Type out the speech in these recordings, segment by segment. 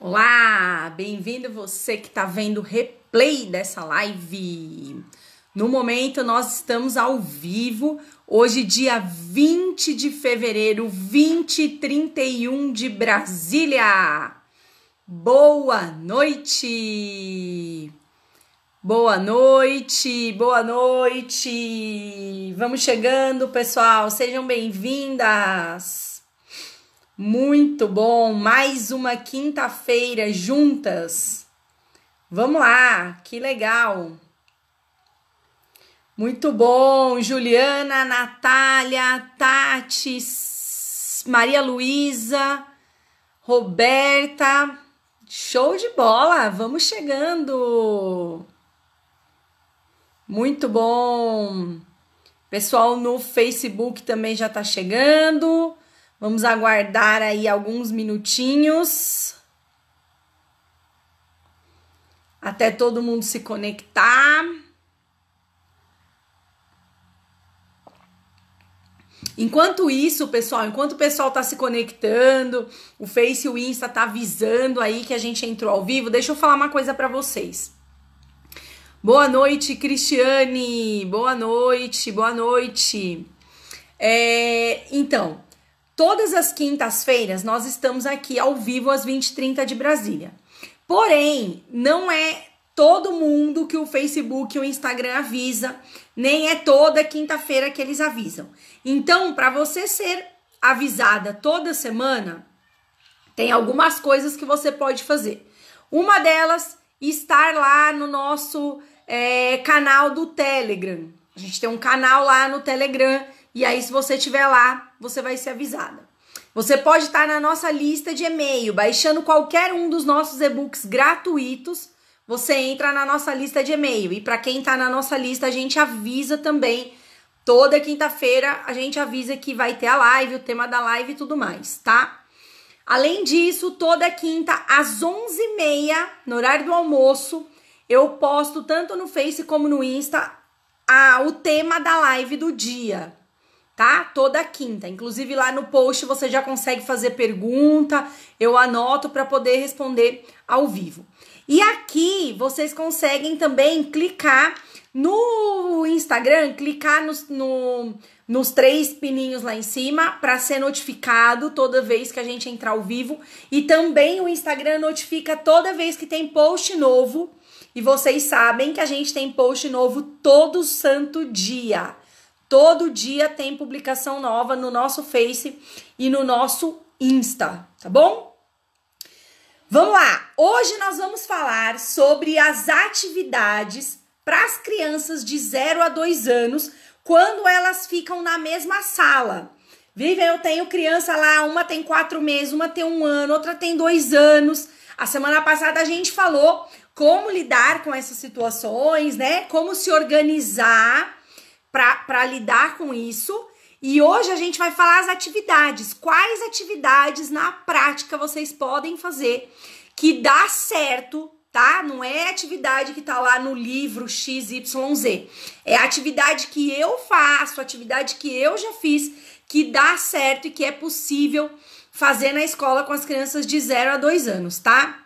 Olá, bem-vindo você que está vendo o replay dessa live. No momento nós estamos ao vivo, hoje dia 20 de fevereiro, e 31 de Brasília. Boa noite. Boa noite, boa noite. Vamos chegando, pessoal. Sejam bem-vindas. Muito bom! Mais uma quinta-feira juntas. Vamos lá, que legal! Muito bom, Juliana, Natália, Tati, Maria Luísa, Roberta. Show de bola! Vamos chegando! Muito bom! Pessoal no Facebook também já tá chegando. Vamos aguardar aí alguns minutinhos até todo mundo se conectar. Enquanto isso, pessoal, enquanto o pessoal tá se conectando, o Face e o Insta tá avisando aí que a gente entrou ao vivo, deixa eu falar uma coisa para vocês. Boa noite, Cristiane. Boa noite, boa noite. É, então, Todas as quintas-feiras nós estamos aqui ao vivo às 20h30 de Brasília. Porém, não é todo mundo que o Facebook e o Instagram avisa, nem é toda quinta-feira que eles avisam. Então, para você ser avisada toda semana, tem algumas coisas que você pode fazer. Uma delas, estar lá no nosso é, canal do Telegram. A gente tem um canal lá no Telegram e aí, se você estiver lá, você vai ser avisada. Você pode estar na nossa lista de e-mail, baixando qualquer um dos nossos e-books gratuitos. Você entra na nossa lista de e-mail. E para quem está na nossa lista, a gente avisa também. Toda quinta-feira a gente avisa que vai ter a live, o tema da live e tudo mais, tá? Além disso, toda quinta às 11h30, no horário do almoço, eu posto tanto no Face como no Insta a, o tema da live do dia tá? Toda quinta. Inclusive lá no post você já consegue fazer pergunta, eu anoto para poder responder ao vivo. E aqui vocês conseguem também clicar no Instagram, clicar nos, no, nos três pininhos lá em cima para ser notificado toda vez que a gente entrar ao vivo. E também o Instagram notifica toda vez que tem post novo. E vocês sabem que a gente tem post novo todo santo dia. Todo dia tem publicação nova no nosso Face e no nosso Insta, tá bom? Vamos lá! Hoje nós vamos falar sobre as atividades para as crianças de 0 a 2 anos quando elas ficam na mesma sala. Vivian, eu tenho criança lá, uma tem quatro meses, uma tem um ano, outra tem dois anos. A semana passada a gente falou como lidar com essas situações, né? Como se organizar para lidar com isso. E hoje a gente vai falar as atividades. Quais atividades na prática vocês podem fazer que dá certo, tá? Não é atividade que tá lá no livro XYZ. É atividade que eu faço, atividade que eu já fiz, que dá certo e que é possível fazer na escola com as crianças de 0 a 2 anos, tá?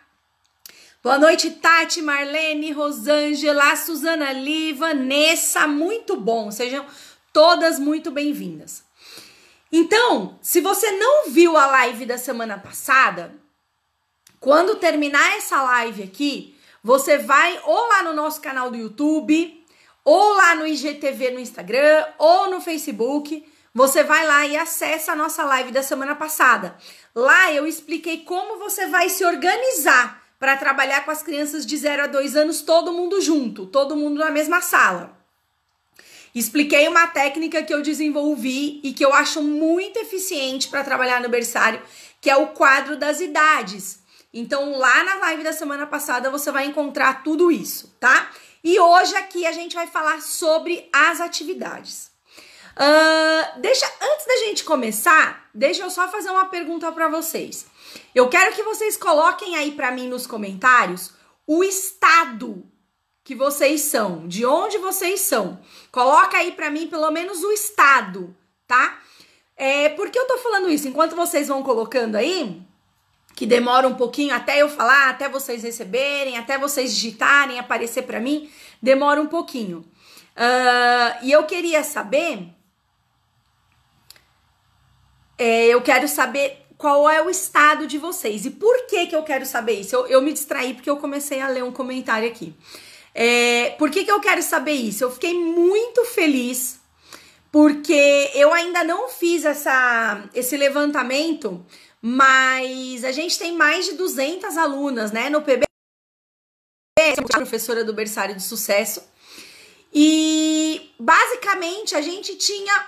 Boa noite, Tati, Marlene, Rosângela, Suzana Li, Vanessa, muito bom. Sejam todas muito bem-vindas. Então, se você não viu a live da semana passada, quando terminar essa live aqui, você vai ou lá no nosso canal do YouTube, ou lá no IGTV no Instagram, ou no Facebook, você vai lá e acessa a nossa live da semana passada. Lá eu expliquei como você vai se organizar para trabalhar com as crianças de 0 a 2 anos, todo mundo junto, todo mundo na mesma sala. Expliquei uma técnica que eu desenvolvi e que eu acho muito eficiente para trabalhar no berçário, que é o quadro das idades. Então, lá na live da semana passada você vai encontrar tudo isso, tá? E hoje aqui a gente vai falar sobre as atividades. Uh, deixa, antes da gente começar, deixa eu só fazer uma pergunta para vocês. Eu quero que vocês coloquem aí para mim nos comentários o estado que vocês são, de onde vocês são. Coloca aí para mim pelo menos o estado, tá? É, por que eu tô falando isso? Enquanto vocês vão colocando aí, que demora um pouquinho até eu falar, até vocês receberem, até vocês digitarem, aparecer para mim, demora um pouquinho. Uh, e eu queria saber. É, eu quero saber qual é o estado de vocês. E por que, que eu quero saber isso? Eu, eu me distraí porque eu comecei a ler um comentário aqui. É, por que, que eu quero saber isso? Eu fiquei muito feliz porque eu ainda não fiz essa, esse levantamento, mas a gente tem mais de 200 alunas né, no PB. Professora do Berçário de Sucesso. E basicamente a gente tinha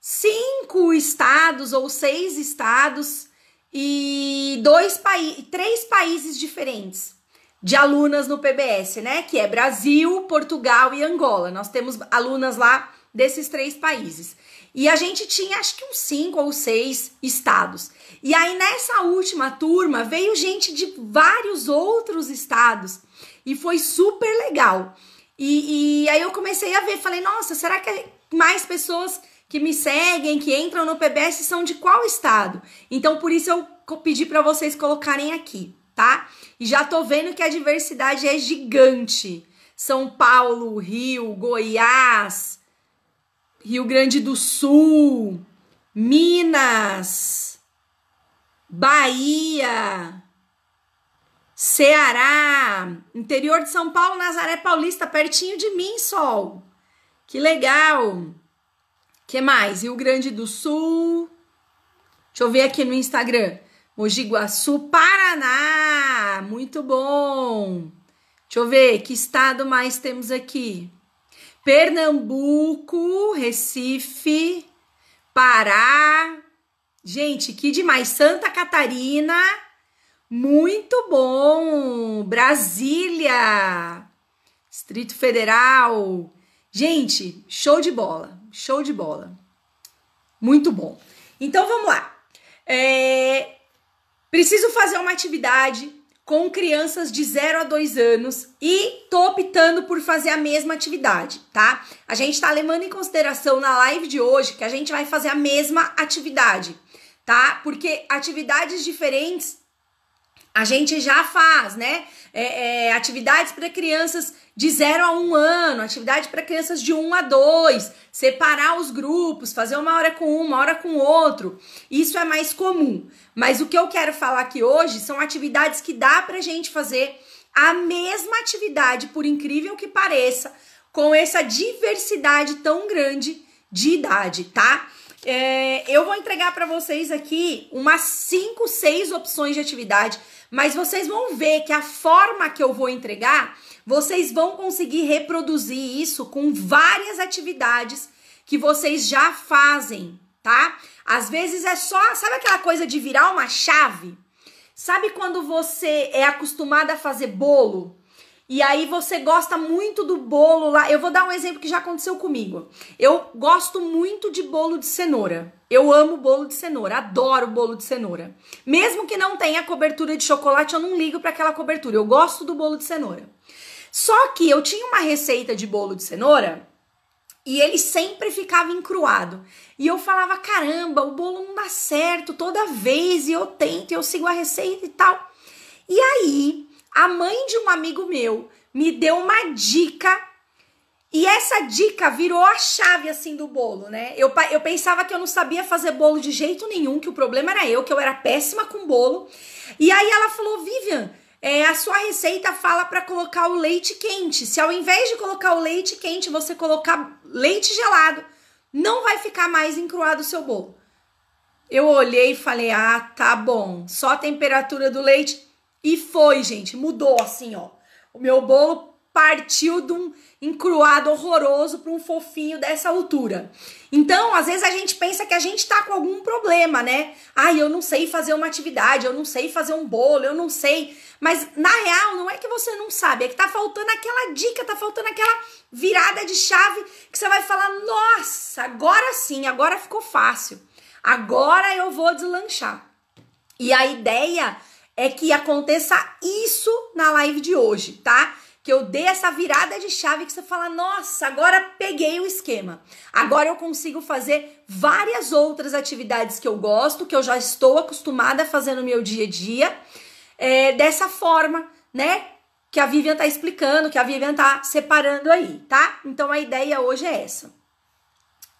cinco estados ou seis estados e dois países, três países diferentes de alunas no PBS, né? Que é Brasil, Portugal e Angola. Nós temos alunas lá desses três países. E a gente tinha acho que uns cinco ou seis estados. E aí nessa última turma veio gente de vários outros estados e foi super legal. E, e aí eu comecei a ver, falei, nossa, será que é mais pessoas que me seguem, que entram no PBS são de qual estado. Então por isso eu pedi para vocês colocarem aqui, tá? E já tô vendo que a diversidade é gigante. São Paulo, Rio, Goiás, Rio Grande do Sul, Minas, Bahia, Ceará, interior de São Paulo, Nazaré Paulista, pertinho de mim, Sol. Que legal! que mais? Rio Grande do Sul. Deixa eu ver aqui no Instagram. Mogi Guaçu, Paraná. Muito bom. Deixa eu ver que estado mais temos aqui. Pernambuco, Recife, Pará. Gente, que demais. Santa Catarina. Muito bom. Brasília. Distrito Federal. Gente, show de bola. Show de bola. Muito bom. Então vamos lá. É... Preciso fazer uma atividade com crianças de 0 a 2 anos e tô optando por fazer a mesma atividade, tá? A gente tá levando em consideração na live de hoje que a gente vai fazer a mesma atividade, tá? Porque atividades diferentes a gente já faz, né? É, é, atividades para crianças de 0 a 1 um ano, atividade para crianças de 1 um a 2, separar os grupos, fazer uma hora com um, uma hora com outro. Isso é mais comum. Mas o que eu quero falar aqui hoje são atividades que dá para gente fazer a mesma atividade, por incrível que pareça, com essa diversidade tão grande de idade, tá? É, eu vou entregar para vocês aqui umas 5, 6 opções de atividade, mas vocês vão ver que a forma que eu vou entregar, vocês vão conseguir reproduzir isso com várias atividades que vocês já fazem, tá? Às vezes é só, sabe aquela coisa de virar uma chave? Sabe quando você é acostumada a fazer bolo? e aí você gosta muito do bolo lá. Eu vou dar um exemplo que já aconteceu comigo. Eu gosto muito de bolo de cenoura. Eu amo bolo de cenoura, adoro bolo de cenoura. Mesmo que não tenha cobertura de chocolate, eu não ligo para aquela cobertura. Eu gosto do bolo de cenoura. Só que eu tinha uma receita de bolo de cenoura e ele sempre ficava encruado. E eu falava: caramba, o bolo não dá certo toda vez. E eu tento, eu sigo a receita e tal. E aí a mãe de um amigo meu me deu uma dica e essa dica virou a chave assim do bolo, né? Eu, eu pensava que eu não sabia fazer bolo de jeito nenhum, que o problema era eu, que eu era péssima com bolo. E aí ela falou: Vivian, é, a sua receita fala para colocar o leite quente. Se ao invés de colocar o leite quente, você colocar leite gelado, não vai ficar mais encruado o seu bolo. Eu olhei e falei: ah, tá bom, só a temperatura do leite. E foi, gente, mudou assim, ó. O meu bolo partiu de um encruado horroroso para um fofinho dessa altura. Então, às vezes a gente pensa que a gente tá com algum problema, né? Ai, eu não sei fazer uma atividade, eu não sei fazer um bolo, eu não sei. Mas na real, não é que você não sabe, é que tá faltando aquela dica, tá faltando aquela virada de chave que você vai falar: "Nossa, agora sim, agora ficou fácil. Agora eu vou deslanchar". E a ideia é que aconteça isso na live de hoje, tá? Que eu dê essa virada de chave que você fala: "Nossa, agora peguei o esquema. Agora eu consigo fazer várias outras atividades que eu gosto, que eu já estou acostumada a fazer no meu dia a dia, é, dessa forma, né? Que a Vivian tá explicando, que a Vivian tá separando aí, tá? Então a ideia hoje é essa.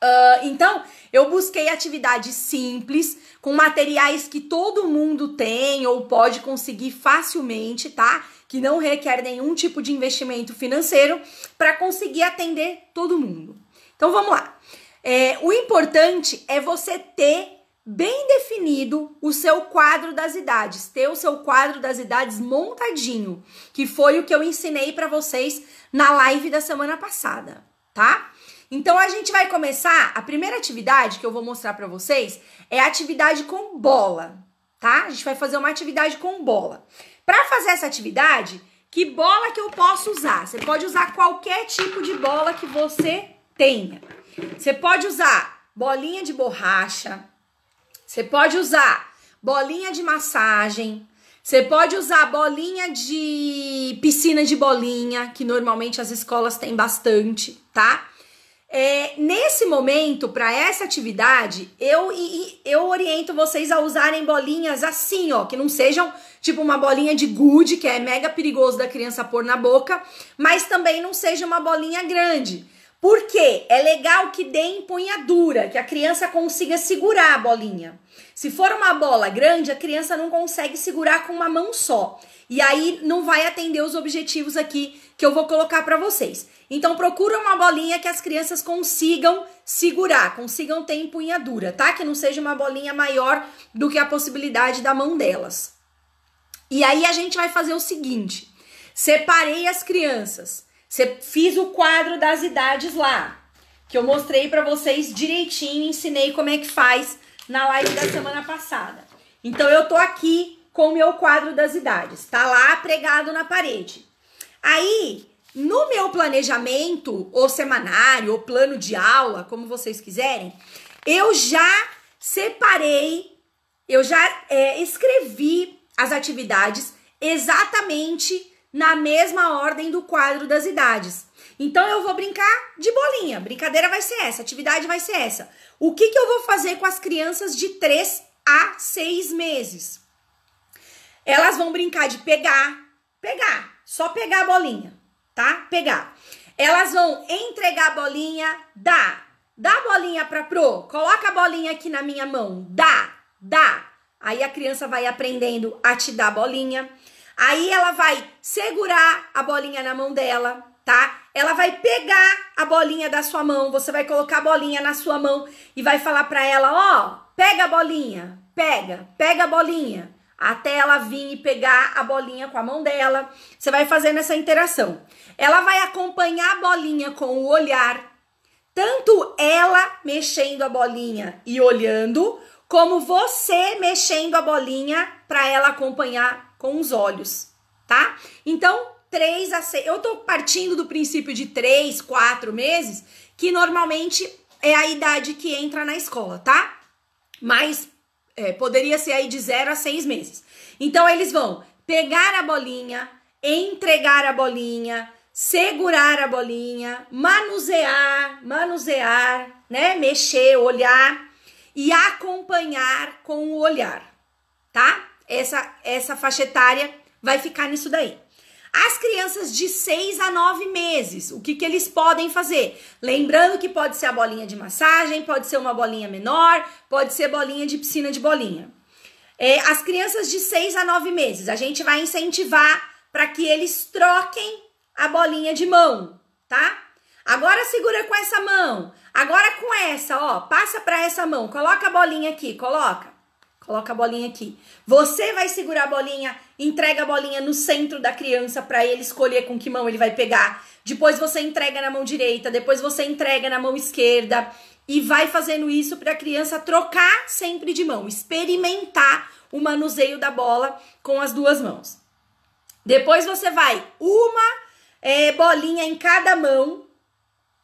Ah, então, eu busquei atividades simples, com materiais que todo mundo tem ou pode conseguir facilmente, tá? Que não requer nenhum tipo de investimento financeiro para conseguir atender todo mundo. Então vamos lá. É, o importante é você ter bem definido o seu quadro das idades, ter o seu quadro das idades montadinho, que foi o que eu ensinei para vocês na live da semana passada, tá? Então a gente vai começar, a primeira atividade que eu vou mostrar para vocês é a atividade com bola, tá? A gente vai fazer uma atividade com bola. Para fazer essa atividade, que bola que eu posso usar? Você pode usar qualquer tipo de bola que você tenha. Você pode usar bolinha de borracha, você pode usar bolinha de massagem, você pode usar bolinha de piscina de bolinha, que normalmente as escolas têm bastante, tá? É, nesse momento, para essa atividade, eu, eu oriento vocês a usarem bolinhas assim, ó, que não sejam tipo uma bolinha de gude, que é mega perigoso da criança pôr na boca, mas também não seja uma bolinha grande. Por quê? É legal que dê empunhadura, que a criança consiga segurar a bolinha. Se for uma bola grande, a criança não consegue segurar com uma mão só. E aí não vai atender os objetivos aqui que eu vou colocar para vocês. Então procura uma bolinha que as crianças consigam segurar, consigam ter empunhadura, tá? Que não seja uma bolinha maior do que a possibilidade da mão delas. E aí a gente vai fazer o seguinte: separei as crianças. Você fiz o quadro das idades lá, que eu mostrei para vocês direitinho, ensinei como é que faz na live da semana passada. Então eu tô aqui com o meu quadro das idades, tá lá pregado na parede. Aí, no meu planejamento, ou semanário, ou plano de aula, como vocês quiserem, eu já separei, eu já é, escrevi as atividades exatamente na mesma ordem do quadro das idades. Então eu vou brincar de bolinha. Brincadeira vai ser essa, atividade vai ser essa. O que, que eu vou fazer com as crianças de 3 a 6 meses? Elas vão brincar de pegar, pegar, só pegar a bolinha, tá? Pegar. Elas vão entregar a bolinha, dá, dá a bolinha para pro, coloca a bolinha aqui na minha mão, dá, dá. Aí a criança vai aprendendo a te dar bolinha. Aí ela vai segurar a bolinha na mão dela, tá? Ela vai pegar a bolinha da sua mão, você vai colocar a bolinha na sua mão e vai falar para ela, ó, oh, pega a bolinha, pega, pega a bolinha, até ela vir e pegar a bolinha com a mão dela. Você vai fazendo essa interação. Ela vai acompanhar a bolinha com o olhar, tanto ela mexendo a bolinha e olhando, como você mexendo a bolinha para ela acompanhar com os olhos, tá? Então, três a seis. Eu tô partindo do princípio de três, quatro meses, que normalmente é a idade que entra na escola, tá? Mas é, poderia ser aí de zero a seis meses. Então, eles vão pegar a bolinha, entregar a bolinha, segurar a bolinha, manusear, manusear, né? Mexer, olhar e acompanhar com o olhar, tá? essa, essa faixa etária vai ficar nisso daí. As crianças de 6 a 9 meses, o que, que eles podem fazer? Lembrando que pode ser a bolinha de massagem, pode ser uma bolinha menor, pode ser bolinha de piscina de bolinha. É, as crianças de 6 a 9 meses, a gente vai incentivar para que eles troquem a bolinha de mão, tá? Agora segura com essa mão, agora com essa, ó, passa para essa mão, coloca a bolinha aqui, coloca. Coloca a bolinha aqui. Você vai segurar a bolinha, entrega a bolinha no centro da criança para ele escolher com que mão ele vai pegar. Depois você entrega na mão direita, depois você entrega na mão esquerda e vai fazendo isso para a criança trocar sempre de mão, experimentar o manuseio da bola com as duas mãos. Depois você vai uma é, bolinha em cada mão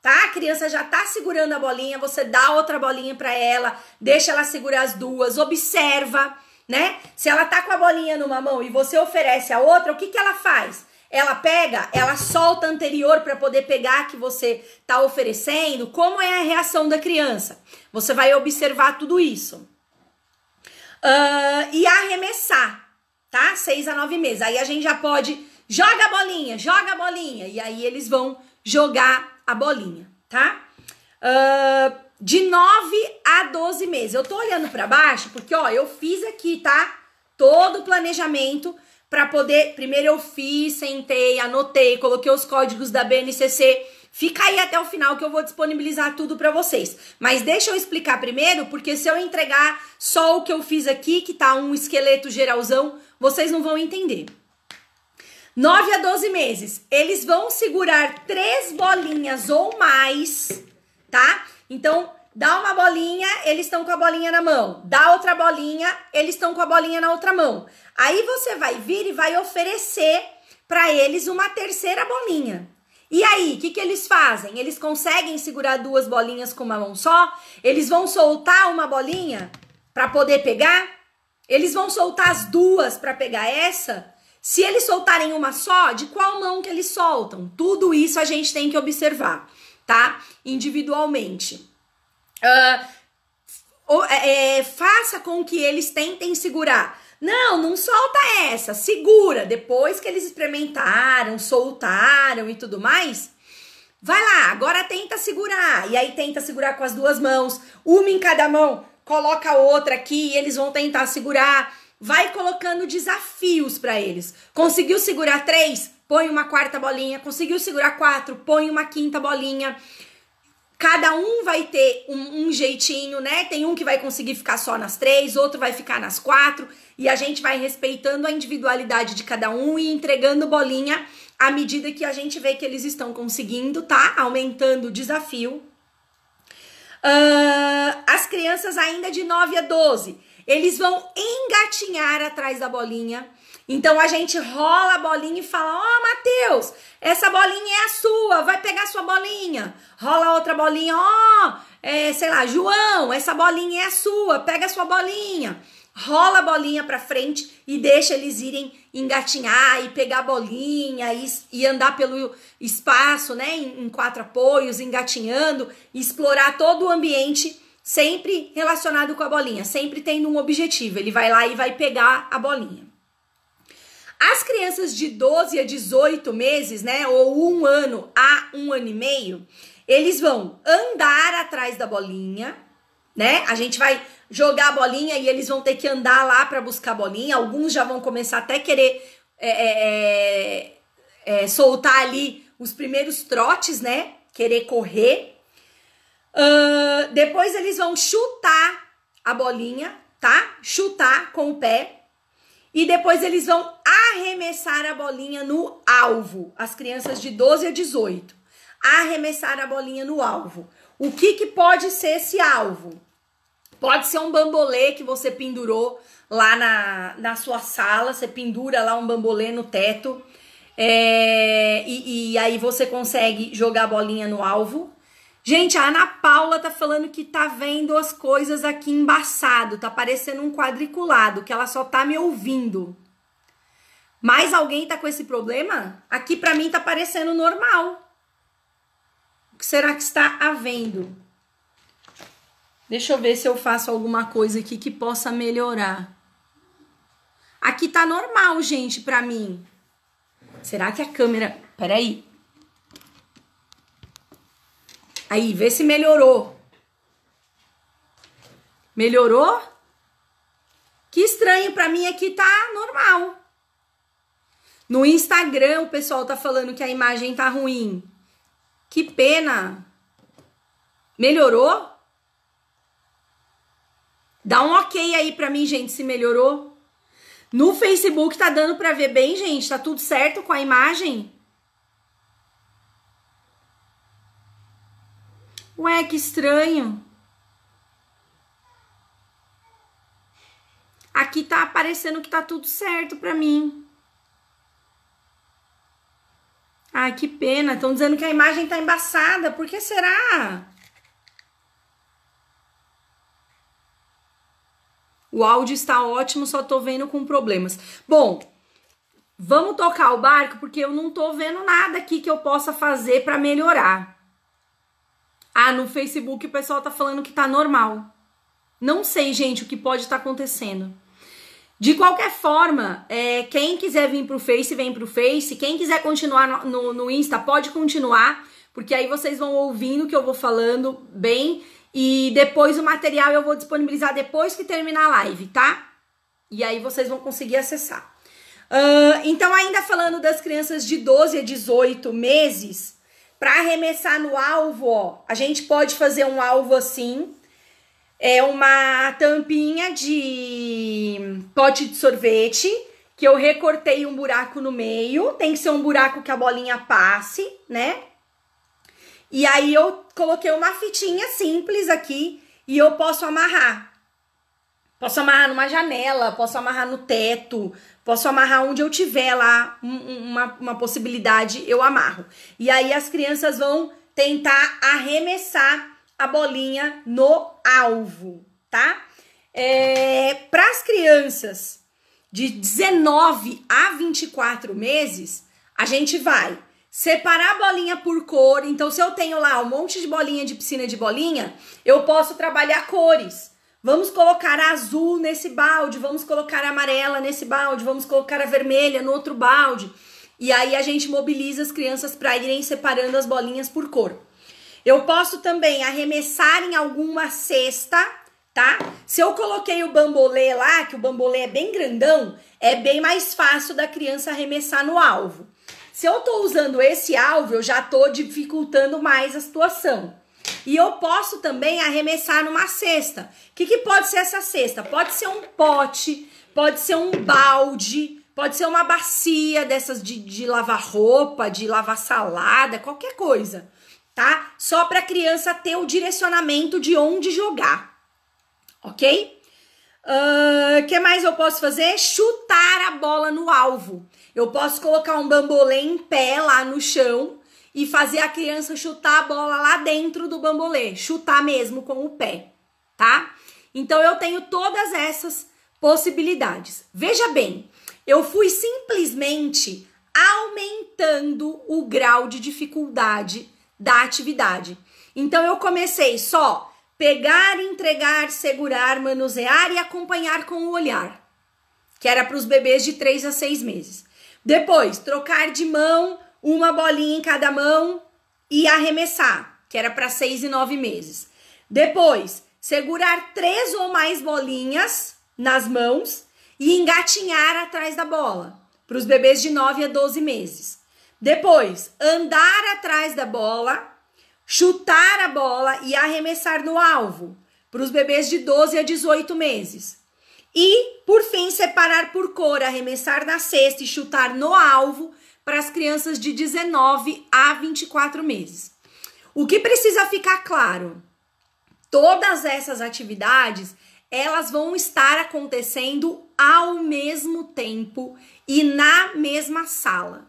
tá? A criança já tá segurando a bolinha, você dá outra bolinha para ela, deixa ela segurar as duas, observa, né? Se ela tá com a bolinha numa mão e você oferece a outra, o que que ela faz? Ela pega, ela solta a anterior para poder pegar a que você tá oferecendo. Como é a reação da criança? Você vai observar tudo isso. Uh, e arremessar, tá? Seis a nove meses. Aí a gente já pode joga a bolinha, joga a bolinha. E aí eles vão jogar a bolinha, tá? Uh, de 9 a 12 meses. Eu tô olhando para baixo porque, ó, eu fiz aqui, tá? Todo o planejamento para poder. Primeiro eu fiz, sentei, anotei, coloquei os códigos da BNCC. Fica aí até o final que eu vou disponibilizar tudo para vocês. Mas deixa eu explicar primeiro, porque se eu entregar só o que eu fiz aqui, que tá um esqueleto geralzão, vocês não vão entender. 9 a 12 meses. Eles vão segurar três bolinhas ou mais, tá? Então, dá uma bolinha, eles estão com a bolinha na mão. Dá outra bolinha, eles estão com a bolinha na outra mão. Aí você vai vir e vai oferecer para eles uma terceira bolinha. E aí, o que, que eles fazem? Eles conseguem segurar duas bolinhas com uma mão só? Eles vão soltar uma bolinha para poder pegar? Eles vão soltar as duas para pegar essa? Se eles soltarem uma só, de qual mão que eles soltam? Tudo isso a gente tem que observar, tá? Individualmente. Uh, é, faça com que eles tentem segurar. Não, não solta essa, segura. Depois que eles experimentaram, soltaram e tudo mais, vai lá, agora tenta segurar. E aí tenta segurar com as duas mãos, uma em cada mão, coloca a outra aqui e eles vão tentar segurar vai colocando desafios para eles. Conseguiu segurar três? Põe uma quarta bolinha. Conseguiu segurar quatro? Põe uma quinta bolinha. Cada um vai ter um, um, jeitinho, né? Tem um que vai conseguir ficar só nas três, outro vai ficar nas quatro, e a gente vai respeitando a individualidade de cada um e entregando bolinha à medida que a gente vê que eles estão conseguindo, tá? Aumentando o desafio. Uh, as crianças ainda de 9 a 12 eles vão engatinhar atrás da bolinha. Então a gente rola a bolinha e fala: Ó, oh, Matheus, essa bolinha é a sua, vai pegar sua bolinha. Rola outra bolinha, ó, oh, é, sei lá, João, essa bolinha é a sua, pega sua bolinha. Rola a bolinha pra frente e deixa eles irem engatinhar e pegar a bolinha e, e andar pelo espaço, né, em, em quatro apoios, engatinhando, explorar todo o ambiente sempre relacionado com a bolinha, sempre tendo um objetivo. Ele vai lá e vai pegar a bolinha. As crianças de 12 a 18 meses, né, ou um ano a um ano e meio, eles vão andar atrás da bolinha, né? A gente vai jogar a bolinha e eles vão ter que andar lá para buscar a bolinha. Alguns já vão começar até querer é, é, é, é soltar ali os primeiros trotes, né? Querer correr. Uh, depois eles vão chutar a bolinha, tá? Chutar com o pé. E depois eles vão arremessar a bolinha no alvo. As crianças de 12 a 18. Arremessar a bolinha no alvo. O que, que pode ser esse alvo? Pode ser um bambolê que você pendurou lá na, na sua sala. Você pendura lá um bambolê no teto. É, e, e aí você consegue jogar a bolinha no alvo. Gente, a Ana Paula tá falando que tá vendo as coisas aqui embaçado, tá parecendo um quadriculado, que ela só tá me ouvindo. Mais alguém tá com esse problema? Aqui para mim tá parecendo normal. O que será que está havendo? Deixa eu ver se eu faço alguma coisa aqui que possa melhorar. Aqui tá normal, gente, para mim. Será que a câmera. Peraí, Aí, vê se melhorou. Melhorou? Que estranho, para mim aqui tá normal. No Instagram o pessoal tá falando que a imagem tá ruim. Que pena. Melhorou? Dá um OK aí para mim, gente, se melhorou. No Facebook tá dando para ver bem, gente? Tá tudo certo com a imagem? Ué, que estranho. Aqui tá aparecendo que tá tudo certo pra mim. Ai, que pena. Estão dizendo que a imagem tá embaçada. Por que será? O áudio está ótimo, só tô vendo com problemas. Bom, vamos tocar o barco porque eu não tô vendo nada aqui que eu possa fazer para melhorar. Ah, no Facebook o pessoal tá falando que tá normal. Não sei, gente, o que pode estar tá acontecendo. De qualquer forma, é, quem quiser vir pro Face, vem pro Face. Quem quiser continuar no, no Insta, pode continuar, porque aí vocês vão ouvindo o que eu vou falando bem. E depois o material eu vou disponibilizar depois que terminar a live, tá? E aí vocês vão conseguir acessar. Uh, então, ainda falando das crianças de 12 a 18 meses, para arremessar no alvo, ó, a gente pode fazer um alvo assim. É uma tampinha de pote de sorvete que eu recortei um buraco no meio. Tem que ser um buraco que a bolinha passe, né? E aí eu coloquei uma fitinha simples aqui e eu posso amarrar. Posso amarrar numa janela, posso amarrar no teto, posso amarrar onde eu tiver lá uma, uma possibilidade, eu amarro. E aí as crianças vão tentar arremessar a bolinha no alvo, tá? É, Para as crianças de 19 a 24 meses, a gente vai separar a bolinha por cor. Então, se eu tenho lá um monte de bolinha de piscina de bolinha, eu posso trabalhar cores. Vamos colocar a azul nesse balde, vamos colocar a amarela nesse balde, vamos colocar a vermelha no outro balde. E aí a gente mobiliza as crianças para irem separando as bolinhas por cor. Eu posso também arremessar em alguma cesta, tá? Se eu coloquei o bambolê lá, que o bambolê é bem grandão, é bem mais fácil da criança arremessar no alvo. Se eu tô usando esse alvo, eu já tô dificultando mais a situação. E eu posso também arremessar numa cesta. O que, que pode ser essa cesta? Pode ser um pote, pode ser um balde, pode ser uma bacia dessas de, de lavar roupa, de lavar salada, qualquer coisa, tá? Só para a criança ter o direcionamento de onde jogar, ok? O uh, que mais eu posso fazer? Chutar a bola no alvo. Eu posso colocar um bambolê em pé lá no chão e fazer a criança chutar a bola lá dentro do bambolê, chutar mesmo com o pé, tá? Então eu tenho todas essas possibilidades. Veja bem, eu fui simplesmente aumentando o grau de dificuldade da atividade. Então eu comecei só pegar, entregar, segurar, manusear e acompanhar com o olhar, que era para os bebês de 3 a 6 meses. Depois, trocar de mão, uma bolinha em cada mão e arremessar, que era para seis e nove meses. Depois, segurar três ou mais bolinhas nas mãos e engatinhar atrás da bola, para os bebês de 9 a 12 meses. Depois, andar atrás da bola, chutar a bola e arremessar no alvo, para os bebês de 12 a 18 meses. E, por fim, separar por cor, arremessar na cesta e chutar no alvo para as crianças de 19 a 24 meses. O que precisa ficar claro? Todas essas atividades, elas vão estar acontecendo ao mesmo tempo e na mesma sala.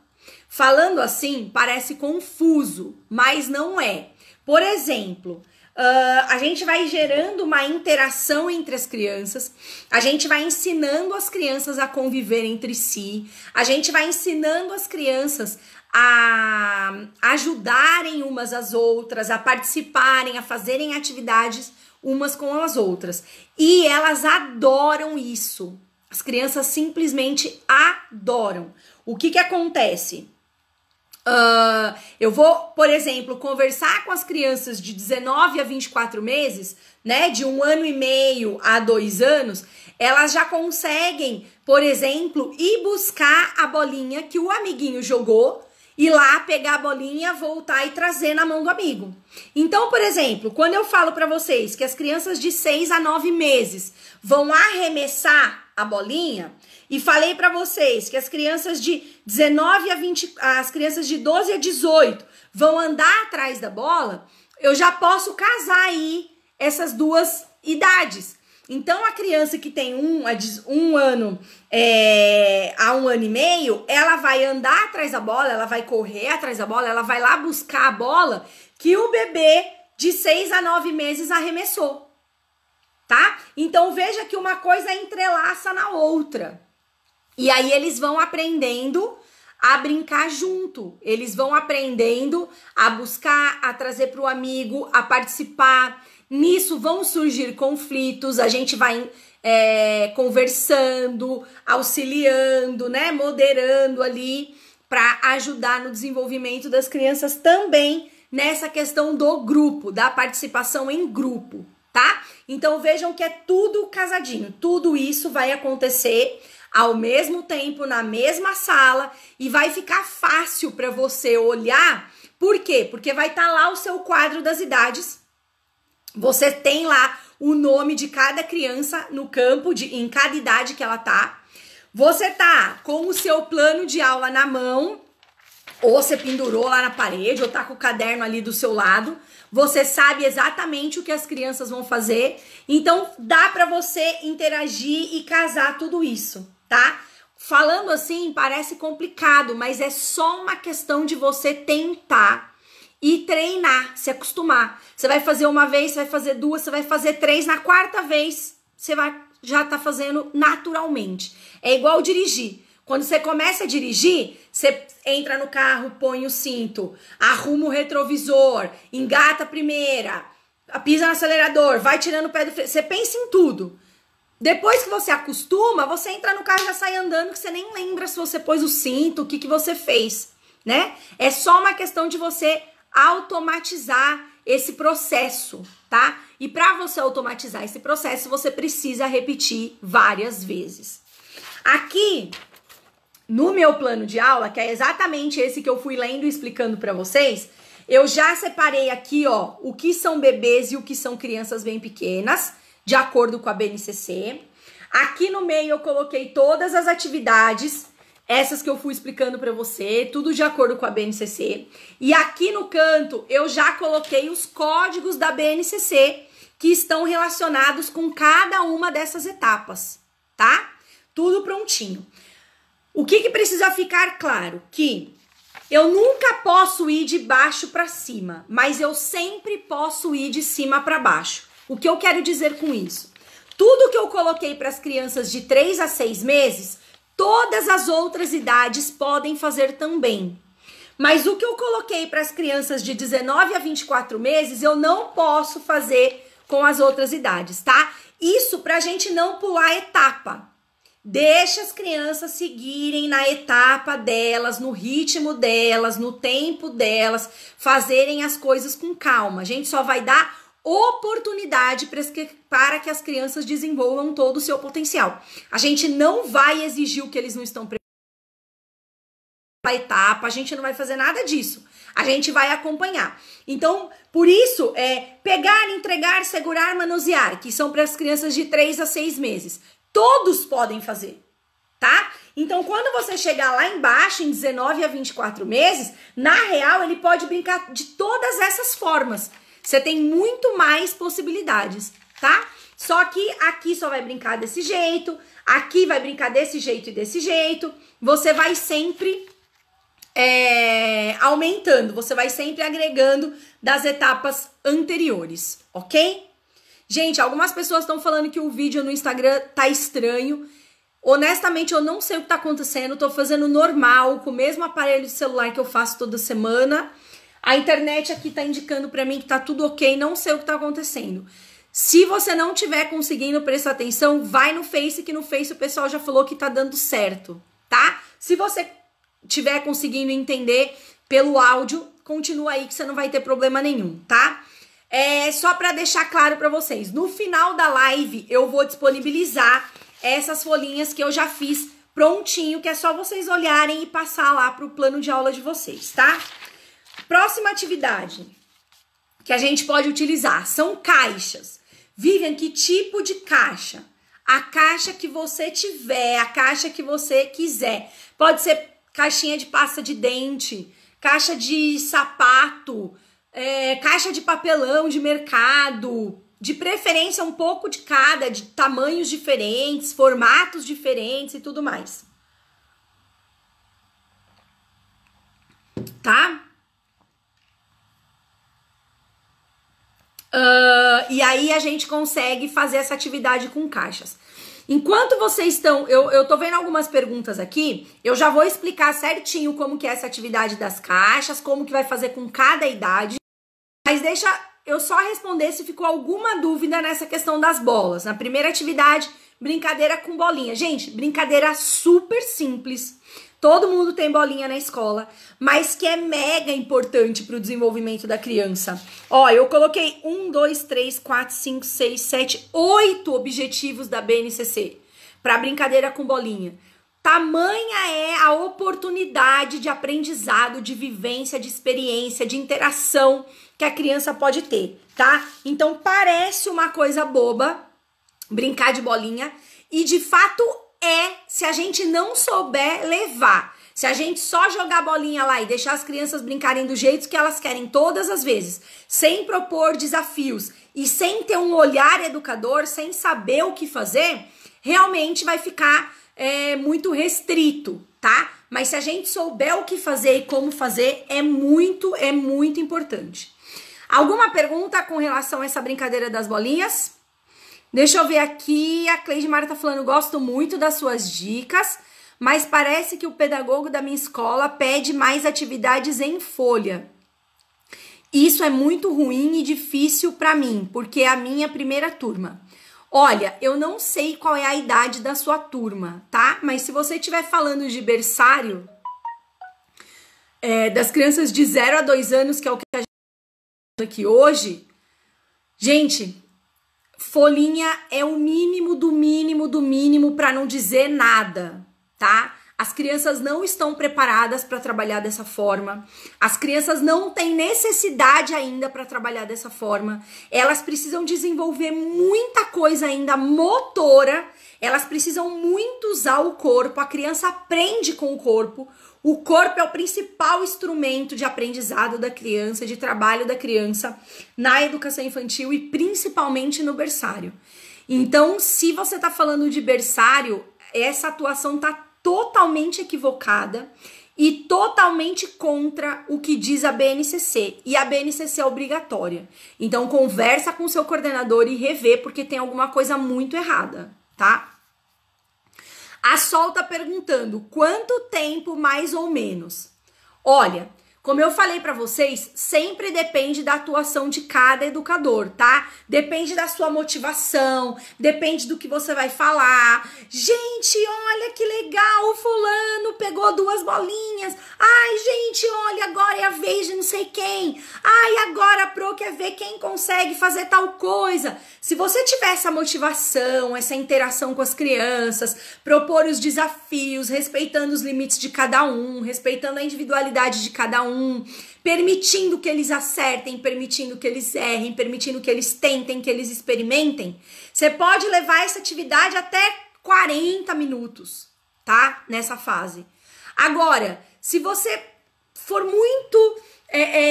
Falando assim, parece confuso, mas não é. Por exemplo, Uh, a gente vai gerando uma interação entre as crianças, a gente vai ensinando as crianças a conviver entre si, a gente vai ensinando as crianças a ajudarem umas às outras, a participarem, a fazerem atividades umas com as outras. E elas adoram isso. As crianças simplesmente adoram. O que que acontece? Uh, eu vou, por exemplo, conversar com as crianças de 19 a 24 meses, né? De um ano e meio a dois anos, elas já conseguem, por exemplo, ir buscar a bolinha que o amiguinho jogou e lá pegar a bolinha, voltar e trazer na mão do amigo. Então, por exemplo, quando eu falo para vocês que as crianças de 6 a 9 meses vão arremessar a bolinha e falei para vocês que as crianças de 19 a 20, as crianças de 12 a 18 vão andar atrás da bola, eu já posso casar aí essas duas idades. Então a criança que tem um, um ano é, a um ano e meio, ela vai andar atrás da bola, ela vai correr atrás da bola, ela vai lá buscar a bola que o bebê de 6 a 9 meses arremessou tá? Então veja que uma coisa entrelaça na outra. E aí eles vão aprendendo a brincar junto. Eles vão aprendendo a buscar, a trazer para o amigo, a participar. Nisso vão surgir conflitos, a gente vai é, conversando, auxiliando, né? Moderando ali para ajudar no desenvolvimento das crianças também nessa questão do grupo, da participação em grupo tá? Então vejam que é tudo casadinho, tudo isso vai acontecer ao mesmo tempo na mesma sala e vai ficar fácil para você olhar. Por quê? Porque vai estar tá lá o seu quadro das idades. Você tem lá o nome de cada criança no campo de em cada idade que ela tá. Você tá com o seu plano de aula na mão, ou você pendurou lá na parede, ou tá com o caderno ali do seu lado você sabe exatamente o que as crianças vão fazer. Então dá para você interagir e casar tudo isso, tá? Falando assim, parece complicado, mas é só uma questão de você tentar e treinar, se acostumar. Você vai fazer uma vez, você vai fazer duas, você vai fazer três, na quarta vez você vai já tá fazendo naturalmente. É igual dirigir. Quando você começa a dirigir, você entra no carro, põe o cinto, arruma o retrovisor, engata a primeira, pisa no acelerador, vai tirando o pé do freio. Você pensa em tudo. Depois que você acostuma, você entra no carro e já sai andando, que você nem lembra se você pôs o cinto, o que, que você fez, né? É só uma questão de você automatizar esse processo, tá? E para você automatizar esse processo, você precisa repetir várias vezes. Aqui no meu plano de aula, que é exatamente esse que eu fui lendo e explicando para vocês, eu já separei aqui, ó, o que são bebês e o que são crianças bem pequenas, de acordo com a BNCC. Aqui no meio eu coloquei todas as atividades, essas que eu fui explicando para você, tudo de acordo com a BNCC. E aqui no canto eu já coloquei os códigos da BNCC que estão relacionados com cada uma dessas etapas, tá? Tudo prontinho. O que, que precisa ficar claro? Que eu nunca posso ir de baixo para cima, mas eu sempre posso ir de cima para baixo. O que eu quero dizer com isso? Tudo que eu coloquei para as crianças de 3 a 6 meses, todas as outras idades podem fazer também. Mas o que eu coloquei para as crianças de 19 a 24 meses, eu não posso fazer com as outras idades, tá? Isso para a gente não pular etapa. Deixa as crianças seguirem na etapa delas, no ritmo delas, no tempo delas, fazerem as coisas com calma. A gente só vai dar oportunidade para que as crianças desenvolvam todo o seu potencial. A gente não vai exigir o que eles não estão preparados etapa, a gente não vai fazer nada disso. A gente vai acompanhar. Então, por isso, é pegar, entregar, segurar, manusear, que são para as crianças de 3 a 6 meses. Todos podem fazer, tá? Então, quando você chegar lá embaixo, em 19 a 24 meses, na real, ele pode brincar de todas essas formas. Você tem muito mais possibilidades, tá? Só que aqui só vai brincar desse jeito, aqui vai brincar desse jeito e desse jeito. Você vai sempre é, aumentando, você vai sempre agregando das etapas anteriores, ok? Gente, algumas pessoas estão falando que o vídeo no Instagram tá estranho. Honestamente, eu não sei o que tá acontecendo. tô fazendo normal, com o mesmo aparelho de celular que eu faço toda semana. A internet aqui tá indicando para mim que tá tudo ok, não sei o que tá acontecendo. Se você não tiver conseguindo prestar atenção, vai no Face, que no Face o pessoal já falou que tá dando certo, tá? Se você tiver conseguindo entender pelo áudio, continua aí que você não vai ter problema nenhum, tá? É, só para deixar claro para vocês, no final da live eu vou disponibilizar essas folhinhas que eu já fiz prontinho, que é só vocês olharem e passar lá para o plano de aula de vocês, tá? Próxima atividade que a gente pode utilizar são caixas. Vivian, que tipo de caixa? A caixa que você tiver, a caixa que você quiser. Pode ser caixinha de pasta de dente, caixa de sapato, é, caixa de papelão de mercado, de preferência um pouco de cada, de tamanhos diferentes, formatos diferentes e tudo mais. Tá? Uh, e aí a gente consegue fazer essa atividade com caixas. Enquanto vocês estão, eu, eu tô vendo algumas perguntas aqui, eu já vou explicar certinho como que é essa atividade das caixas, como que vai fazer com cada idade. Mas deixa eu só responder se ficou alguma dúvida nessa questão das bolas. Na primeira atividade, brincadeira com bolinha. Gente, brincadeira super simples. Todo mundo tem bolinha na escola, mas que é mega importante para o desenvolvimento da criança. Ó, eu coloquei um, dois, três, quatro, cinco, seis, sete, oito objetivos da BNCC para brincadeira com bolinha. Tamanha é a oportunidade de aprendizado, de vivência, de experiência, de interação que a criança pode ter, tá? Então parece uma coisa boba brincar de bolinha e de fato é se a gente não souber levar. Se a gente só jogar bolinha lá e deixar as crianças brincarem do jeito que elas querem todas as vezes, sem propor desafios e sem ter um olhar educador, sem saber o que fazer, realmente vai ficar é, muito restrito, tá? Mas se a gente souber o que fazer e como fazer, é muito, é muito importante. Alguma pergunta com relação a essa brincadeira das bolinhas? Deixa eu ver aqui. A Cleidmar tá falando: gosto muito das suas dicas, mas parece que o pedagogo da minha escola pede mais atividades em folha. Isso é muito ruim e difícil para mim, porque é a minha primeira turma. Olha, eu não sei qual é a idade da sua turma, tá? Mas se você estiver falando de berçário, é, das crianças de 0 a 2 anos, que é o que a aqui hoje, gente, folhinha é o mínimo do mínimo do mínimo para não dizer nada, tá? As crianças não estão preparadas para trabalhar dessa forma. As crianças não têm necessidade ainda para trabalhar dessa forma. Elas precisam desenvolver muita coisa ainda motora. Elas precisam muito usar o corpo. A criança aprende com o corpo. O corpo é o principal instrumento de aprendizado da criança, de trabalho da criança na educação infantil e principalmente no berçário. Então, se você está falando de berçário, essa atuação está totalmente equivocada e totalmente contra o que diz a BNCC. E a BNCC é obrigatória. Então, conversa com seu coordenador e revê, porque tem alguma coisa muito errada, tá? A Sol tá perguntando quanto tempo mais ou menos. Olha, como eu falei para vocês, sempre depende da atuação de cada educador, tá? Depende da sua motivação, depende do que você vai falar. Gente, olha que legal, o fulano pegou duas bolinhas. Ai, gente, olha, agora é a vez de não sei quem. Ai, agora a pro quer ver quem consegue fazer tal coisa. Se você tiver essa motivação, essa interação com as crianças, propor os desafios, respeitando os limites de cada um, respeitando a individualidade de cada um, um, permitindo que eles acertem, permitindo que eles errem, permitindo que eles tentem, que eles experimentem. Você pode levar essa atividade até 40 minutos, tá? Nessa fase. Agora, se você for muito. É,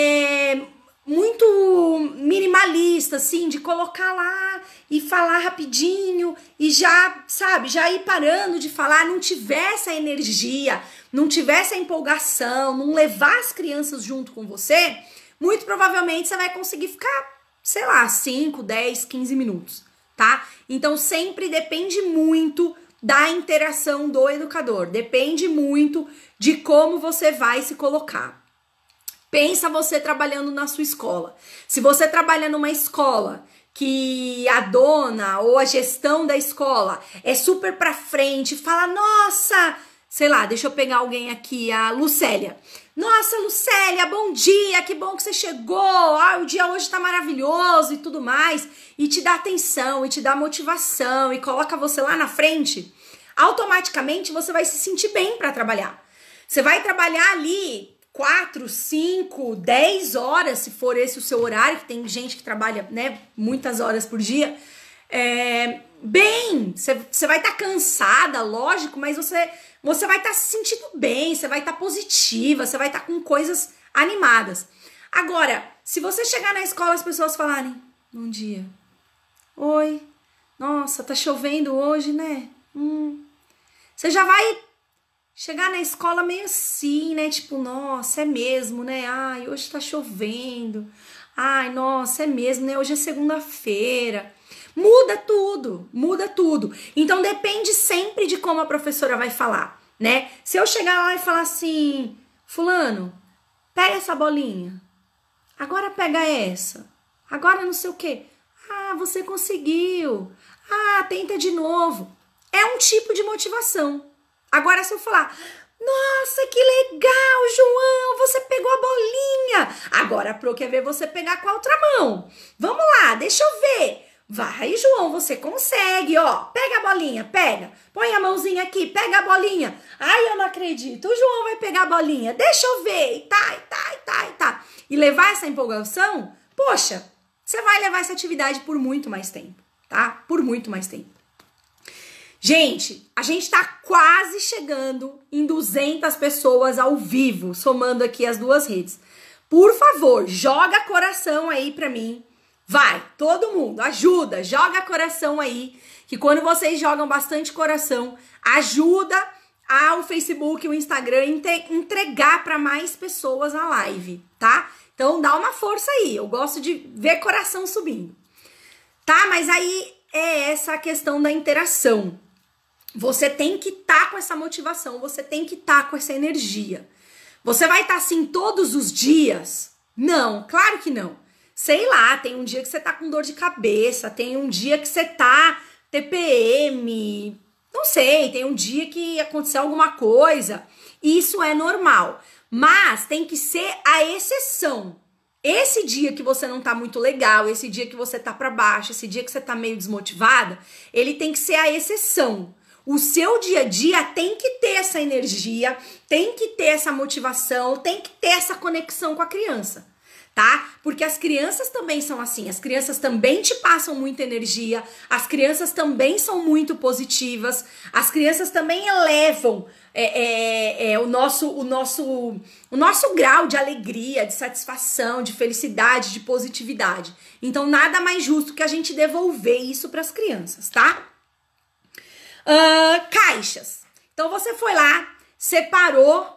é, muito minimalista, assim, de colocar lá e falar rapidinho e já, sabe, já ir parando de falar, não tivesse essa energia, não tivesse essa empolgação, não levar as crianças junto com você, muito provavelmente você vai conseguir ficar, sei lá, 5, 10, 15 minutos, tá? Então sempre depende muito da interação do educador, depende muito de como você vai se colocar. Pensa você trabalhando na sua escola. Se você trabalha numa escola que a dona ou a gestão da escola é super pra frente, fala: "Nossa, sei lá, deixa eu pegar alguém aqui, a Lucélia. Nossa, Lucélia, bom dia, que bom que você chegou. Ah, o dia hoje tá maravilhoso e tudo mais. E te dá atenção, e te dá motivação, e coloca você lá na frente. Automaticamente você vai se sentir bem para trabalhar. Você vai trabalhar ali 4, 5, 10 horas, se for esse o seu horário, que tem gente que trabalha, né, muitas horas por dia. É, bem, você vai estar tá cansada, lógico, mas você você vai estar tá se sentindo bem, você vai estar tá positiva, você vai estar tá com coisas animadas. Agora, se você chegar na escola as pessoas falarem: "Bom dia. Oi. Nossa, tá chovendo hoje, né?" Hum. Você já vai chegar na escola meio assim, né? Tipo, nossa, é mesmo, né? Ai, hoje tá chovendo. Ai, nossa, é mesmo, né? Hoje é segunda-feira. Muda tudo, muda tudo. Então depende sempre de como a professora vai falar, né? Se eu chegar lá e falar assim, fulano, pega essa bolinha. Agora pega essa. Agora não sei o quê. Ah, você conseguiu. Ah, tenta de novo. É um tipo de motivação. Agora, se eu falar, nossa, que legal, João, você pegou a bolinha. Agora a Pro quer ver você pegar com a outra mão. Vamos lá, deixa eu ver. Vai, João, você consegue, ó. Pega a bolinha, pega. Põe a mãozinha aqui, pega a bolinha. Ai, eu não acredito. O João vai pegar a bolinha. Deixa eu ver. E tá, e tá, e tá, e tá. E levar essa empolgação, poxa, você vai levar essa atividade por muito mais tempo, tá? Por muito mais tempo. Gente, a gente está quase chegando em 200 pessoas ao vivo, somando aqui as duas redes. Por favor, joga coração aí para mim. Vai, todo mundo, ajuda, joga coração aí, que quando vocês jogam bastante coração, ajuda ao Facebook e o Instagram entregar para mais pessoas a live, tá? Então dá uma força aí, eu gosto de ver coração subindo. Tá? Mas aí é essa a questão da interação. Você tem que estar tá com essa motivação, você tem que estar tá com essa energia. Você vai estar tá assim todos os dias? Não, claro que não. Sei lá, tem um dia que você tá com dor de cabeça, tem um dia que você tá TPM, não sei, tem um dia que aconteceu alguma coisa. Isso é normal, mas tem que ser a exceção. Esse dia que você não tá muito legal, esse dia que você tá para baixo, esse dia que você tá meio desmotivada, ele tem que ser a exceção. O seu dia a dia tem que ter essa energia, tem que ter essa motivação, tem que ter essa conexão com a criança. Tá? Porque as crianças também são assim, as crianças também te passam muita energia, as crianças também são muito positivas, as crianças também elevam é, é, é, o, nosso, o, nosso, o nosso grau de alegria, de satisfação, de felicidade, de positividade. Então, nada mais justo que a gente devolver isso para as crianças, tá? uh, caixas. Então você foi lá, separou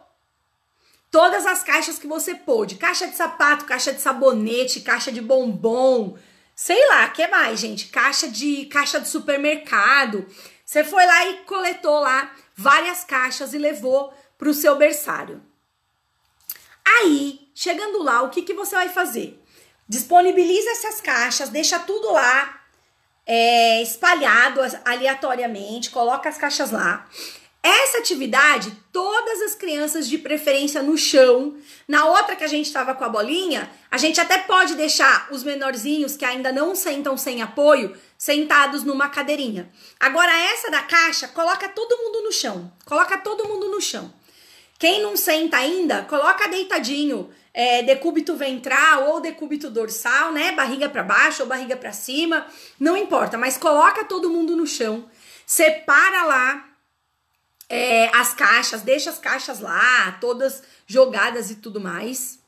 todas as caixas que você pôde. Caixa de sapato, caixa de sabonete, caixa de bombom, sei lá, que mais, gente? Caixa de caixa de supermercado. Você foi lá e coletou lá várias caixas e levou para o seu berçário. Aí, chegando lá, o que, que você vai fazer? Disponibiliza essas caixas, deixa tudo lá é, espalhado aleatoriamente, coloca as caixas lá. Essa atividade, todas as crianças de preferência no chão. Na outra que a gente estava com a bolinha, a gente até pode deixar os menorzinhos que ainda não sentam sem apoio sentados numa cadeirinha. Agora essa da caixa, coloca todo mundo no chão. Coloca todo mundo no chão. Quem não senta ainda, coloca deitadinho, é, decúbito ventral ou decúbito dorsal, né? Barriga para baixo ou barriga para cima, não importa, mas coloca todo mundo no chão, separa lá é, as caixas, deixa as caixas lá, todas jogadas e tudo mais.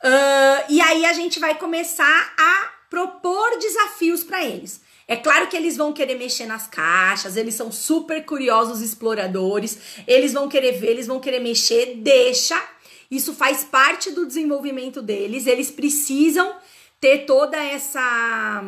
Uh, e aí a gente vai começar a propor desafios para eles. É claro que eles vão querer mexer nas caixas, eles são super curiosos exploradores, eles vão querer ver, eles vão querer mexer, deixa. Isso faz parte do desenvolvimento deles, eles precisam ter toda essa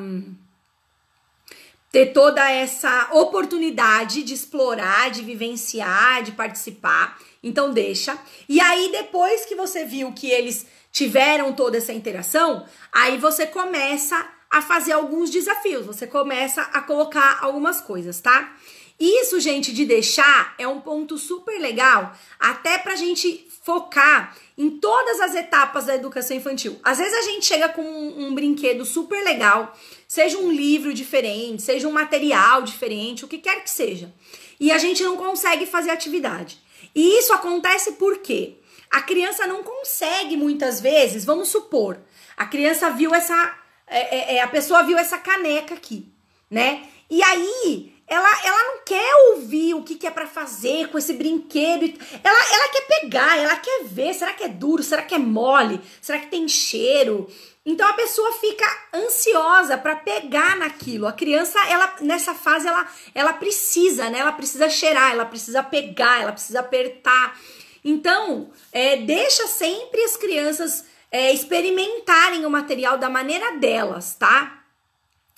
ter toda essa oportunidade de explorar, de vivenciar, de participar. Então deixa. E aí depois que você viu que eles tiveram toda essa interação, aí você começa a fazer alguns desafios, você começa a colocar algumas coisas, tá? Isso, gente, de deixar é um ponto super legal, até pra gente focar em todas as etapas da educação infantil. Às vezes a gente chega com um, um brinquedo super legal, seja um livro diferente, seja um material diferente, o que quer que seja, e a gente não consegue fazer atividade. E isso acontece porque A criança não consegue muitas vezes, vamos supor, a criança viu essa é, é, é, a pessoa viu essa caneca aqui, né? E aí ela, ela não quer ouvir o que, que é para fazer com esse brinquedo. Ela, ela quer pegar, ela quer ver. Será que é duro? Será que é mole? Será que tem cheiro? Então a pessoa fica ansiosa para pegar naquilo. A criança, ela nessa fase ela ela precisa, né? Ela precisa cheirar, ela precisa pegar, ela precisa apertar. Então, é, deixa sempre as crianças é, experimentarem o material da maneira delas, tá?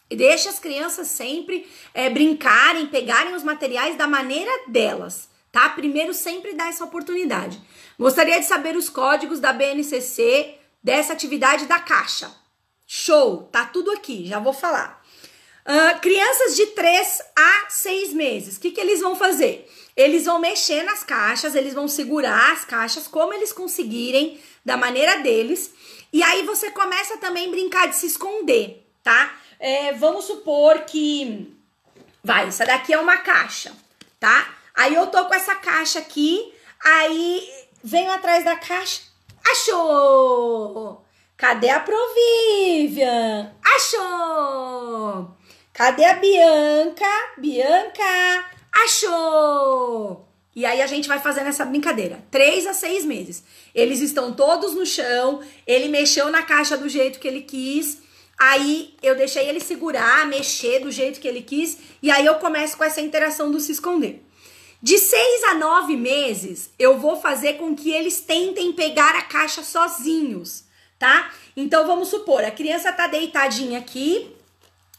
Deixe as crianças sempre é, brincarem, pegarem os materiais da maneira delas, tá? Primeiro sempre dá essa oportunidade. Gostaria de saber os códigos da BNCC dessa atividade da caixa. Show, tá tudo aqui, já vou falar. Uh, crianças de 3 a 6 meses, o que, que eles vão fazer? Eles vão mexer nas caixas, eles vão segurar as caixas como eles conseguirem, da maneira deles. E aí você começa também a brincar de se esconder, tá? É, vamos supor que. Vai, essa daqui é uma caixa, tá? Aí eu tô com essa caixa aqui, aí venho atrás da caixa. Achou! Cadê a Provivian? Achou! Cadê a Bianca? Bianca, achou! E aí a gente vai fazendo essa brincadeira. Três a seis meses. Eles estão todos no chão, ele mexeu na caixa do jeito que ele quis. Aí eu deixei ele segurar, mexer do jeito que ele quis, e aí eu começo com essa interação do se esconder. De seis a nove meses, eu vou fazer com que eles tentem pegar a caixa sozinhos, tá? Então vamos supor, a criança tá deitadinha aqui,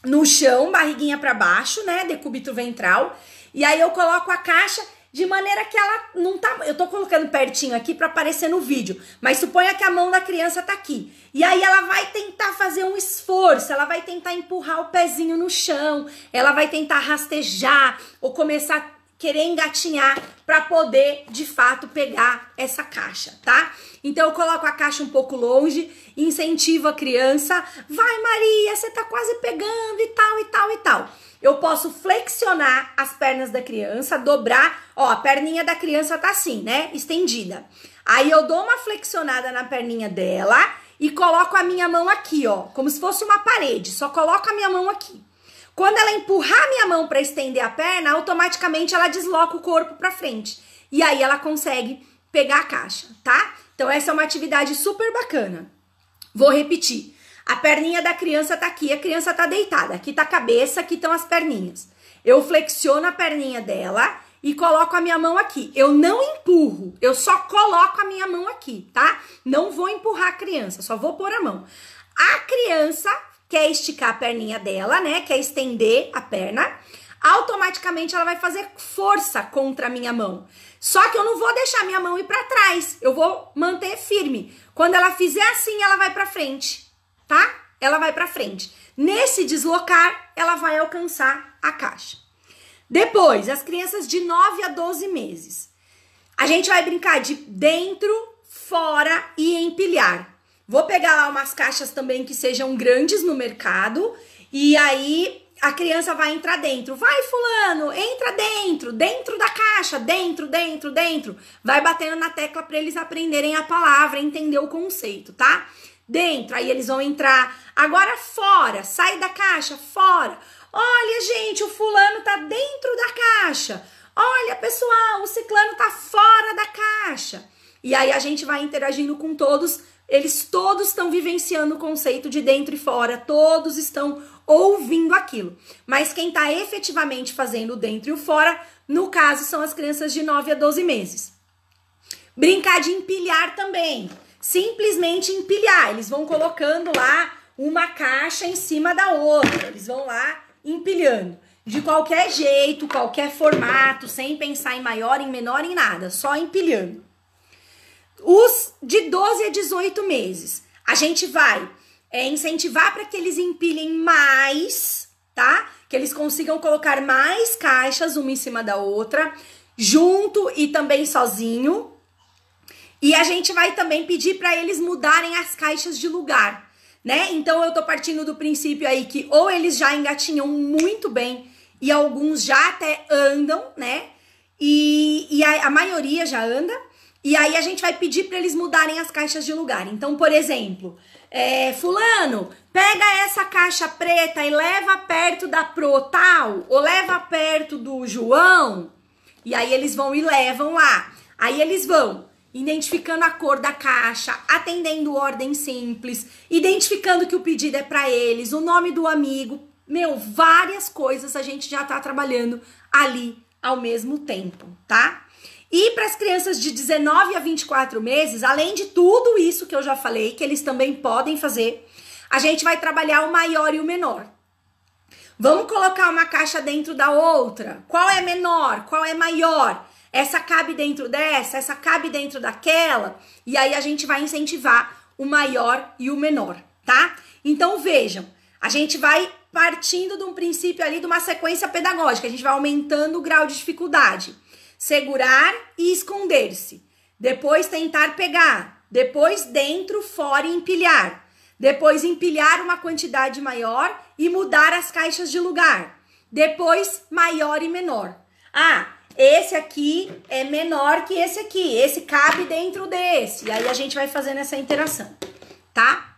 no chão, barriguinha para baixo, né? Decúbito ventral. E aí eu coloco a caixa de maneira que ela não tá. Eu tô colocando pertinho aqui para aparecer no vídeo, mas suponha que a mão da criança tá aqui. E aí ela vai tentar fazer um esforço, ela vai tentar empurrar o pezinho no chão, ela vai tentar rastejar ou começar querer engatinhar para poder de fato pegar essa caixa, tá? Então eu coloco a caixa um pouco longe, incentivo a criança, vai Maria, você tá quase pegando e tal e tal e tal. Eu posso flexionar as pernas da criança, dobrar, ó, a perninha da criança tá assim, né? Estendida. Aí eu dou uma flexionada na perninha dela e coloco a minha mão aqui, ó, como se fosse uma parede, só coloco a minha mão aqui. Quando ela empurrar minha mão para estender a perna, automaticamente ela desloca o corpo para frente. E aí ela consegue pegar a caixa, tá? Então essa é uma atividade super bacana. Vou repetir. A perninha da criança tá aqui, a criança tá deitada. Aqui tá a cabeça, aqui estão as perninhas. Eu flexiono a perninha dela e coloco a minha mão aqui. Eu não empurro, eu só coloco a minha mão aqui, tá? Não vou empurrar a criança, só vou pôr a mão. A criança quer esticar a perninha dela, né? Quer estender a perna. Automaticamente ela vai fazer força contra a minha mão. Só que eu não vou deixar minha mão ir para trás. Eu vou manter firme. Quando ela fizer assim, ela vai para frente, tá? Ela vai para frente. Nesse deslocar, ela vai alcançar a caixa. Depois, as crianças de 9 a 12 meses. A gente vai brincar de dentro, fora e empilhar. Vou pegar lá umas caixas também que sejam grandes no mercado e aí a criança vai entrar dentro. Vai, fulano, entra dentro, dentro da caixa, dentro, dentro, dentro. Vai batendo na tecla para eles aprenderem a palavra, entender o conceito, tá? Dentro, aí eles vão entrar. Agora fora, sai da caixa, fora. Olha, gente, o fulano tá dentro da caixa. Olha, pessoal, o ciclano tá fora da caixa. E aí a gente vai interagindo com todos eles todos estão vivenciando o conceito de dentro e fora, todos estão ouvindo aquilo. Mas quem está efetivamente fazendo o dentro e o fora, no caso, são as crianças de 9 a 12 meses. Brincar de empilhar também. Simplesmente empilhar. Eles vão colocando lá uma caixa em cima da outra. Eles vão lá empilhando. De qualquer jeito, qualquer formato, sem pensar em maior, em menor, em nada. Só empilhando. Os de 12 a 18 meses, a gente vai é, incentivar para que eles empilhem mais, tá? Que eles consigam colocar mais caixas uma em cima da outra, junto e também sozinho. E a gente vai também pedir para eles mudarem as caixas de lugar, né? Então eu tô partindo do princípio aí que ou eles já engatinham muito bem e alguns já até andam, né? E, e a, a maioria já anda. E aí a gente vai pedir para eles mudarem as caixas de lugar. Então, por exemplo, é, fulano, pega essa caixa preta e leva perto da pro tal, ou leva perto do João. E aí eles vão e levam lá. Aí eles vão identificando a cor da caixa, atendendo ordem simples, identificando que o pedido é para eles, o nome do amigo, meu, várias coisas a gente já tá trabalhando ali ao mesmo tempo, tá? E para as crianças de 19 a 24 meses, além de tudo isso que eu já falei, que eles também podem fazer, a gente vai trabalhar o maior e o menor. Vamos colocar uma caixa dentro da outra. Qual é menor? Qual é maior? Essa cabe dentro dessa, essa cabe dentro daquela. E aí a gente vai incentivar o maior e o menor, tá? Então vejam, a gente vai partindo de um princípio ali de uma sequência pedagógica, a gente vai aumentando o grau de dificuldade segurar e esconder-se, depois tentar pegar, depois dentro, fora e empilhar, depois empilhar uma quantidade maior e mudar as caixas de lugar, depois maior e menor. Ah, esse aqui é menor que esse aqui, esse cabe dentro desse. E aí a gente vai fazendo essa interação, tá?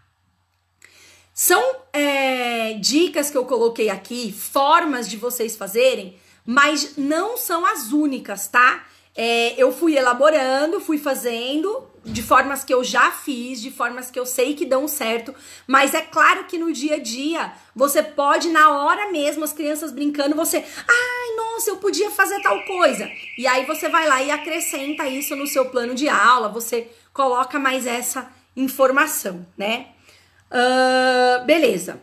São é, dicas que eu coloquei aqui, formas de vocês fazerem mas não são as únicas, tá? É, eu fui elaborando, fui fazendo de formas que eu já fiz, de formas que eu sei que dão certo, mas é claro que no dia a dia você pode, na hora mesmo, as crianças brincando, você, ai, nossa, eu podia fazer tal coisa. E aí você vai lá e acrescenta isso no seu plano de aula, você coloca mais essa informação, né? Uh, beleza.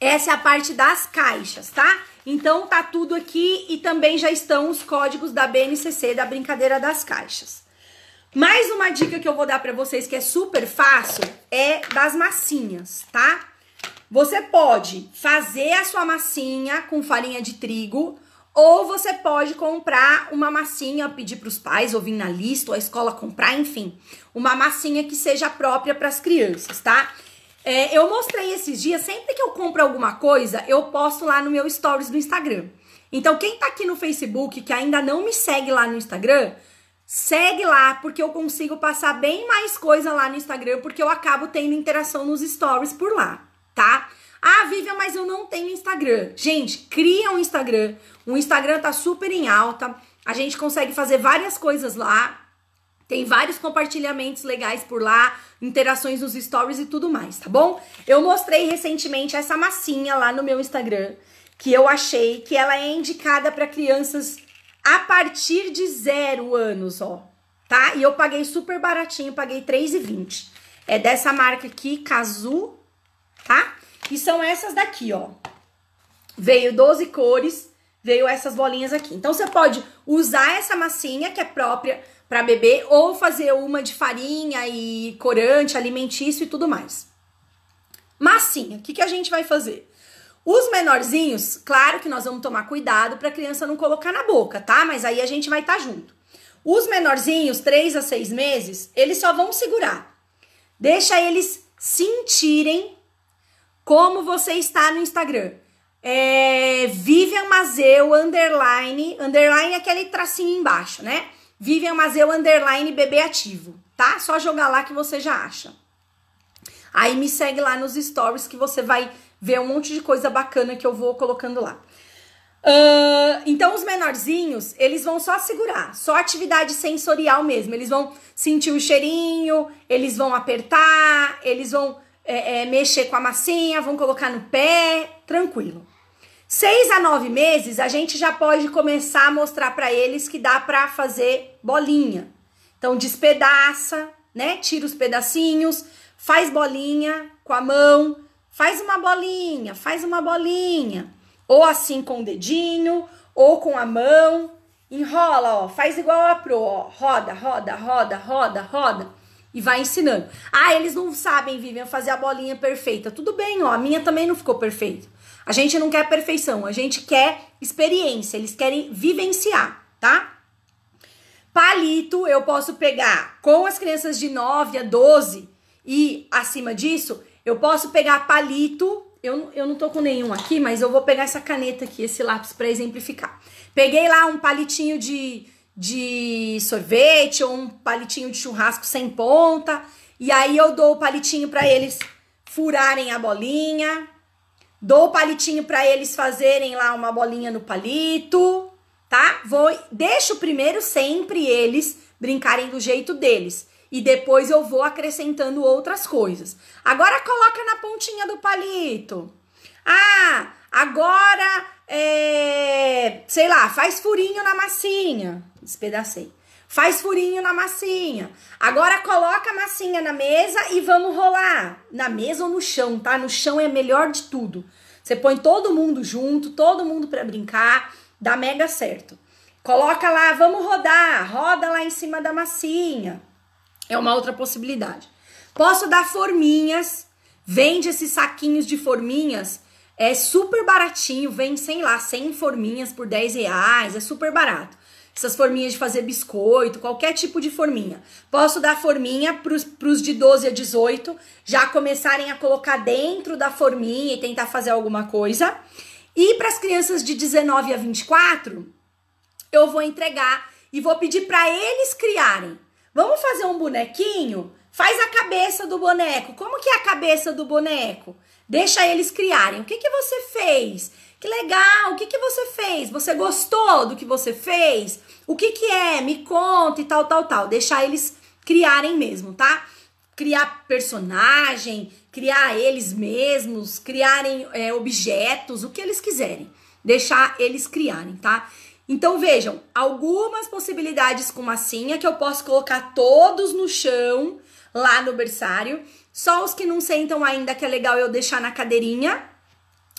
Essa é a parte das caixas, tá? Então tá tudo aqui e também já estão os códigos da BNCC da brincadeira das caixas. Mais uma dica que eu vou dar para vocês que é super fácil é das massinhas, tá? Você pode fazer a sua massinha com farinha de trigo ou você pode comprar uma massinha, pedir para os pais ou vir na lista ou a escola comprar, enfim, uma massinha que seja própria para as crianças, tá? É, eu mostrei esses dias, sempre que eu compro alguma coisa, eu posto lá no meu stories do Instagram. Então, quem tá aqui no Facebook, que ainda não me segue lá no Instagram, segue lá, porque eu consigo passar bem mais coisa lá no Instagram, porque eu acabo tendo interação nos stories por lá, tá? Ah, Vivian, mas eu não tenho Instagram. Gente, cria um Instagram. O Instagram tá super em alta. A gente consegue fazer várias coisas lá. Tem vários compartilhamentos legais por lá, interações nos stories e tudo mais, tá bom? Eu mostrei recentemente essa massinha lá no meu Instagram, que eu achei que ela é indicada para crianças a partir de zero anos, ó, tá? E eu paguei super baratinho, paguei R$3,20. É dessa marca aqui, Kazu, tá? E são essas daqui, ó. Veio 12 cores, veio essas bolinhas aqui. Então, você pode usar essa massinha que é própria para beber ou fazer uma de farinha e corante alimentício e tudo mais. Massinha, o que, que a gente vai fazer? Os menorzinhos, claro que nós vamos tomar cuidado para a criança não colocar na boca, tá? Mas aí a gente vai estar tá junto. Os menorzinhos, 3 a 6 meses, eles só vão segurar. Deixa eles sentirem como você está no Instagram. É Vivian Mazeu, underline, underline é aquele tracinho embaixo, né? Vivian Mazeu underline bebê ativo, tá? Só jogar lá que você já acha. Aí me segue lá nos stories que você vai ver um monte de coisa bacana que eu vou colocando lá. Uh, então, os menorzinhos, eles vão só segurar, só atividade sensorial mesmo. Eles vão sentir o cheirinho, eles vão apertar, eles vão é, é, mexer com a massinha, vão colocar no pé, tranquilo. Seis a nove meses, a gente já pode começar a mostrar para eles que dá para fazer bolinha. Então, despedaça, né? Tira os pedacinhos, faz bolinha com a mão, faz uma bolinha, faz uma bolinha. Ou assim com o dedinho, ou com a mão. Enrola, ó, faz igual a pro, ó, roda, roda, roda, roda, roda e vai ensinando. Ah, eles não sabem, Vivian, fazer a bolinha perfeita. Tudo bem, ó, a minha também não ficou perfeita. A gente não quer perfeição, a gente quer experiência, eles querem vivenciar, tá? Palito eu posso pegar com as crianças de 9 a 12 e acima disso, eu posso pegar palito. Eu, eu não tô com nenhum aqui, mas eu vou pegar essa caneta aqui, esse lápis, para exemplificar. Peguei lá um palitinho de, de sorvete ou um palitinho de churrasco sem ponta. E aí eu dou o palitinho para eles furarem a bolinha, Dou o palitinho para eles fazerem lá uma bolinha no palito, tá? Vou deixo primeiro sempre eles brincarem do jeito deles e depois eu vou acrescentando outras coisas. Agora coloca na pontinha do palito. Ah, agora é, sei lá, faz furinho na massinha. Despedacei. Faz furinho na massinha. Agora coloca a massinha na mesa e vamos rolar. Na mesa ou no chão, tá? No chão é melhor de tudo. Você põe todo mundo junto, todo mundo para brincar, dá mega certo. Coloca lá, vamos rodar, roda lá em cima da massinha. É uma outra possibilidade. Posso dar forminhas, vende esses saquinhos de forminhas, é super baratinho, vem, sei lá, 100 forminhas por 10 reais, é super barato. Essas forminhas de fazer biscoito, qualquer tipo de forminha. Posso dar forminha para os de 12 a 18 já começarem a colocar dentro da forminha e tentar fazer alguma coisa. E para as crianças de 19 a 24, eu vou entregar e vou pedir para eles criarem. Vamos fazer um bonequinho? Faz a cabeça do boneco. Como que é a cabeça do boneco? Deixa eles criarem. O que, que você fez? Que legal! O que, que você fez? Você gostou do que você fez? O que, que é? Me conta e tal, tal, tal. Deixar eles criarem mesmo, tá? Criar personagem, criar eles mesmos, criarem é, objetos, o que eles quiserem. Deixar eles criarem, tá? Então vejam, algumas possibilidades com massinha que eu posso colocar todos no chão lá no berçário. Só os que não sentam ainda que é legal eu deixar na cadeirinha.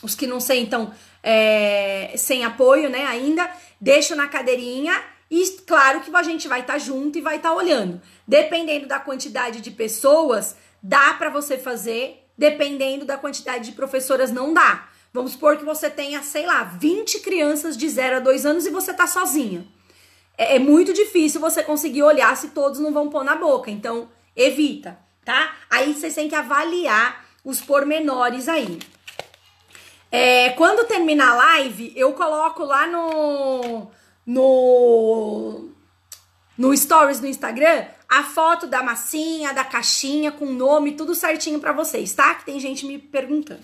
Os que não sentam é, sem apoio, né, ainda, deixo na cadeirinha e claro que a gente vai estar tá junto e vai estar tá olhando. Dependendo da quantidade de pessoas, dá para você fazer, dependendo da quantidade de professoras, não dá. Vamos supor que você tenha, sei lá, 20 crianças de 0 a 2 anos e você tá sozinha. É, é muito difícil você conseguir olhar se todos não vão pôr na boca. Então, evita, tá? Aí vocês têm que avaliar os pormenores aí. É, quando terminar a live, eu coloco lá no. No. No Stories do Instagram, a foto da massinha, da caixinha, com o nome, tudo certinho para vocês, tá? Que tem gente me perguntando.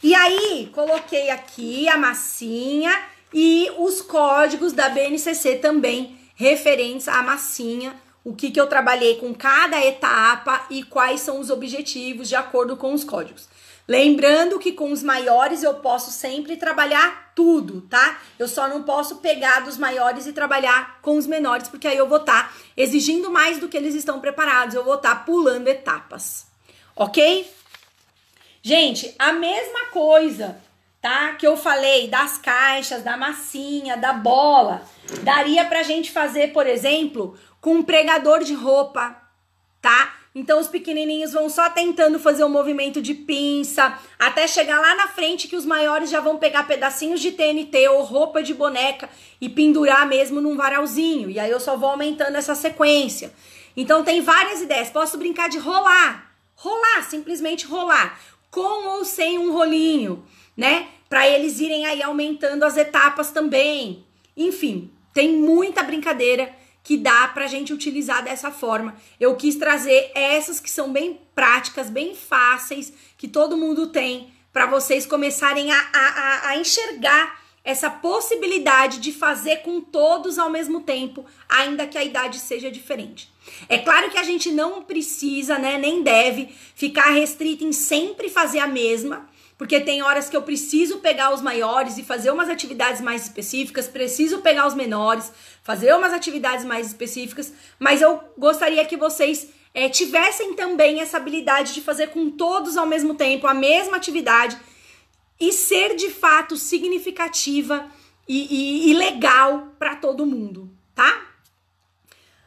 E aí, coloquei aqui a massinha e os códigos da BNCC também, referentes à massinha, o que, que eu trabalhei com cada etapa e quais são os objetivos de acordo com os códigos. Lembrando que com os maiores eu posso sempre trabalhar tudo, tá? Eu só não posso pegar dos maiores e trabalhar com os menores, porque aí eu vou estar tá exigindo mais do que eles estão preparados, eu vou estar tá pulando etapas, ok? Gente, a mesma coisa, tá? Que eu falei das caixas, da massinha, da bola, daria pra gente fazer, por exemplo, com um pregador de roupa, tá? Então os pequenininhos vão só tentando fazer um movimento de pinça até chegar lá na frente que os maiores já vão pegar pedacinhos de TNT ou roupa de boneca e pendurar mesmo num varalzinho. E aí eu só vou aumentando essa sequência. Então tem várias ideias. Posso brincar de rolar, rolar, simplesmente rolar, com ou sem um rolinho, né? Para eles irem aí aumentando as etapas também. Enfim, tem muita brincadeira que dá para a gente utilizar dessa forma. Eu quis trazer essas que são bem práticas, bem fáceis, que todo mundo tem, para vocês começarem a, a, a, enxergar essa possibilidade de fazer com todos ao mesmo tempo, ainda que a idade seja diferente. É claro que a gente não precisa, né, nem deve ficar restrito em sempre fazer a mesma, porque tem horas que eu preciso pegar os maiores e fazer umas atividades mais específicas, preciso pegar os menores, fazer umas atividades mais específicas, mas eu gostaria que vocês é, tivessem também essa habilidade de fazer com todos ao mesmo tempo a mesma atividade e ser de fato significativa e, e, e legal para todo mundo, tá?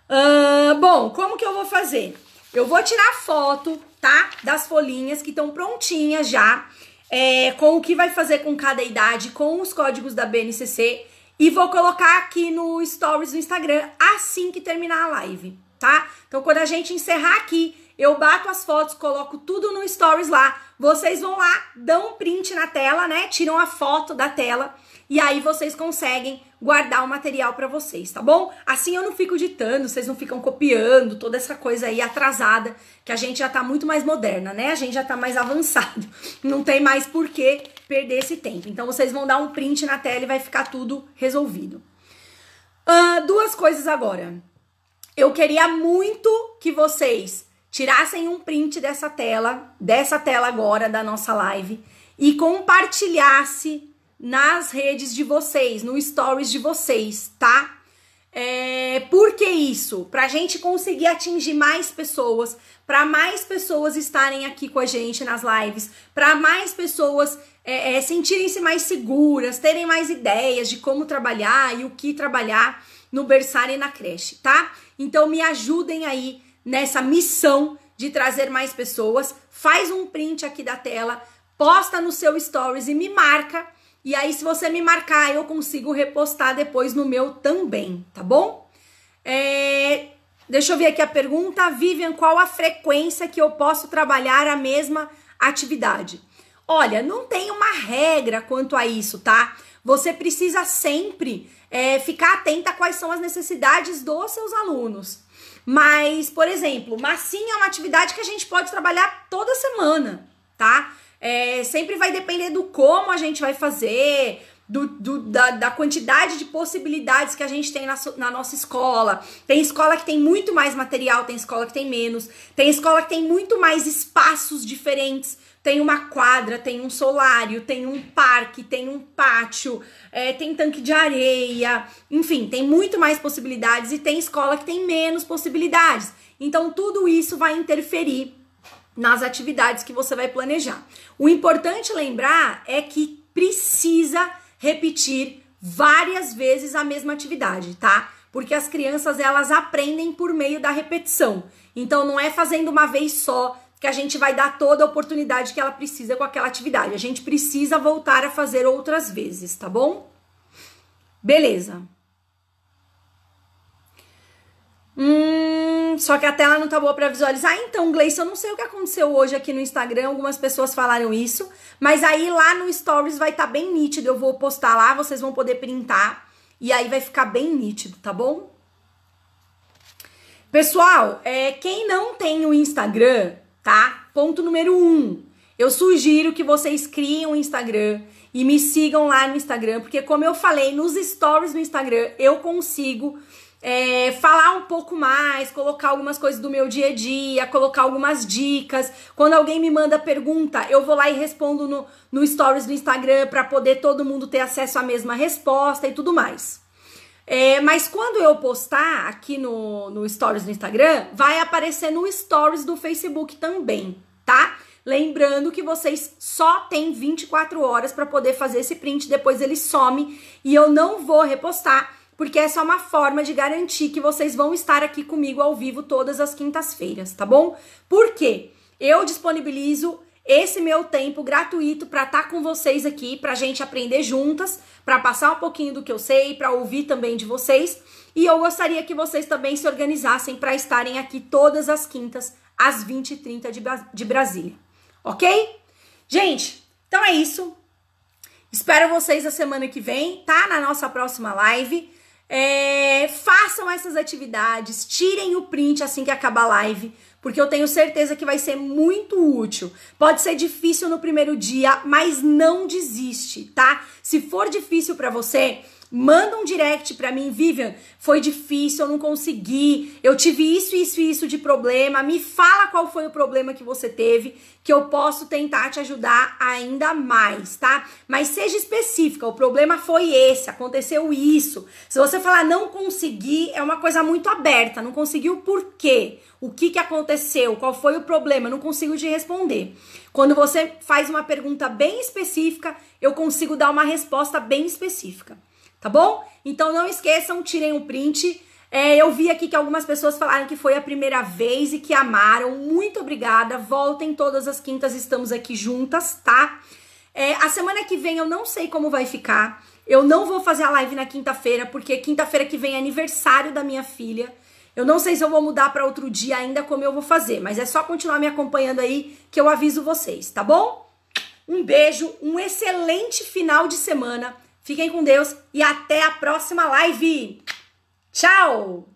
Uh, bom, como que eu vou fazer? Eu vou tirar foto, tá? Das folhinhas que estão prontinhas já é, com o que vai fazer com cada idade, com os códigos da BNCC. E vou colocar aqui no Stories do Instagram assim que terminar a live, tá? Então, quando a gente encerrar aqui eu bato as fotos, coloco tudo no Stories lá. Vocês vão lá, dão um print na tela, né? Tiram a foto da tela e aí vocês conseguem guardar o material para vocês, tá bom? Assim eu não fico ditando, vocês não ficam copiando toda essa coisa aí atrasada, que a gente já tá muito mais moderna, né? A gente já tá mais avançado. Não tem mais por que perder esse tempo. Então vocês vão dar um print na tela e vai ficar tudo resolvido. Uh, duas coisas agora. Eu queria muito que vocês tirassem um print dessa tela, dessa tela agora da nossa live e compartilhasse nas redes de vocês, no stories de vocês, tá? É, por que isso? Pra gente conseguir atingir mais pessoas, para mais pessoas estarem aqui com a gente nas lives, para mais pessoas é, é, sentirem-se mais seguras, terem mais ideias de como trabalhar e o que trabalhar no berçário e na creche, tá? Então me ajudem aí nessa missão de trazer mais pessoas. Faz um print aqui da tela, posta no seu stories e me marca. E aí, se você me marcar, eu consigo repostar depois no meu também, tá bom? É, Deixa eu ver aqui a pergunta. Vivian, qual a frequência que eu posso trabalhar a mesma atividade? Olha, não tem uma regra quanto a isso, tá? Você precisa sempre é, ficar atenta a quais são as necessidades dos seus alunos. Mas, por exemplo, massinha é uma atividade que a gente pode trabalhar toda semana, tá? É, sempre vai depender do como a gente vai fazer, do, do, da, da, quantidade de possibilidades que a gente tem na, na, nossa escola. Tem escola que tem muito mais material, tem escola que tem menos, tem escola que tem muito mais espaços diferentes. Tem uma quadra, tem um solário, tem um parque, tem um pátio, é, tem tanque de areia, enfim, tem muito mais possibilidades e tem escola que tem menos possibilidades. Então, tudo isso vai interferir nas atividades que você vai planejar. O importante lembrar é que precisa repetir várias vezes a mesma atividade, tá? Porque as crianças elas aprendem por meio da repetição. Então não é fazendo uma vez só que a gente vai dar toda a oportunidade que ela precisa com aquela atividade. A gente precisa voltar a fazer outras vezes, tá bom? Beleza. Hum, só que a tela não tá boa para visualizar. Ah, então, Gleice, eu não sei o que aconteceu hoje aqui no Instagram, algumas pessoas falaram isso, mas aí lá no Stories vai estar tá bem nítido. Eu vou postar lá, vocês vão poder printar e aí vai ficar bem nítido, tá bom? Pessoal, é, quem não tem o Instagram, tá? Ponto número um. Eu sugiro que vocês criem um Instagram e me sigam lá no Instagram, porque como eu falei, nos stories no Instagram eu consigo é, falar um pouco mais, colocar algumas coisas do meu dia a dia, colocar algumas dicas. Quando alguém me manda pergunta, eu vou lá e respondo no, no stories do Instagram para poder todo mundo ter acesso à mesma resposta e tudo mais. É, mas quando eu postar aqui no, no stories do Instagram, vai aparecer no stories do Facebook também, tá? Lembrando que vocês só têm 24 horas para poder fazer esse print, depois ele some e eu não vou repostar porque essa é uma forma de garantir que vocês vão estar aqui comigo ao vivo todas as quintas-feiras, tá bom? Por quê? Eu disponibilizo esse meu tempo gratuito para estar tá com vocês aqui, para a gente aprender juntas, para passar um pouquinho do que eu sei, para ouvir também de vocês. E eu gostaria que vocês também se organizassem para estarem aqui todas as quintas, às 20h30 de, de Brasília. Ok? Gente, então é isso. Espero vocês a semana que vem, tá? Na nossa próxima live. É, façam essas atividades, tirem o print assim que acabar a live, porque eu tenho certeza que vai ser muito útil. Pode ser difícil no primeiro dia, mas não desiste, tá? Se for difícil para você, Manda um direct para mim, Vivian, foi difícil, eu não consegui, eu tive isso, isso e isso de problema. Me fala qual foi o problema que você teve, que eu posso tentar te ajudar ainda mais, tá? Mas seja específica, o problema foi esse, aconteceu isso. Se você falar não consegui, é uma coisa muito aberta, não conseguiu por quê? O que, que aconteceu? Qual foi o problema? Não consigo te responder. Quando você faz uma pergunta bem específica, eu consigo dar uma resposta bem específica tá bom? Então não esqueçam, tirem o um print. É, eu vi aqui que algumas pessoas falaram que foi a primeira vez e que amaram. Muito obrigada. Voltem todas as quintas, estamos aqui juntas, tá? É, a semana que vem eu não sei como vai ficar. Eu não vou fazer a live na quinta-feira, porque quinta-feira que vem é aniversário da minha filha. Eu não sei se eu vou mudar para outro dia ainda como eu vou fazer, mas é só continuar me acompanhando aí que eu aviso vocês, tá bom? Um beijo, um excelente final de semana. Fiquem com Deus e até a próxima live. Tchau!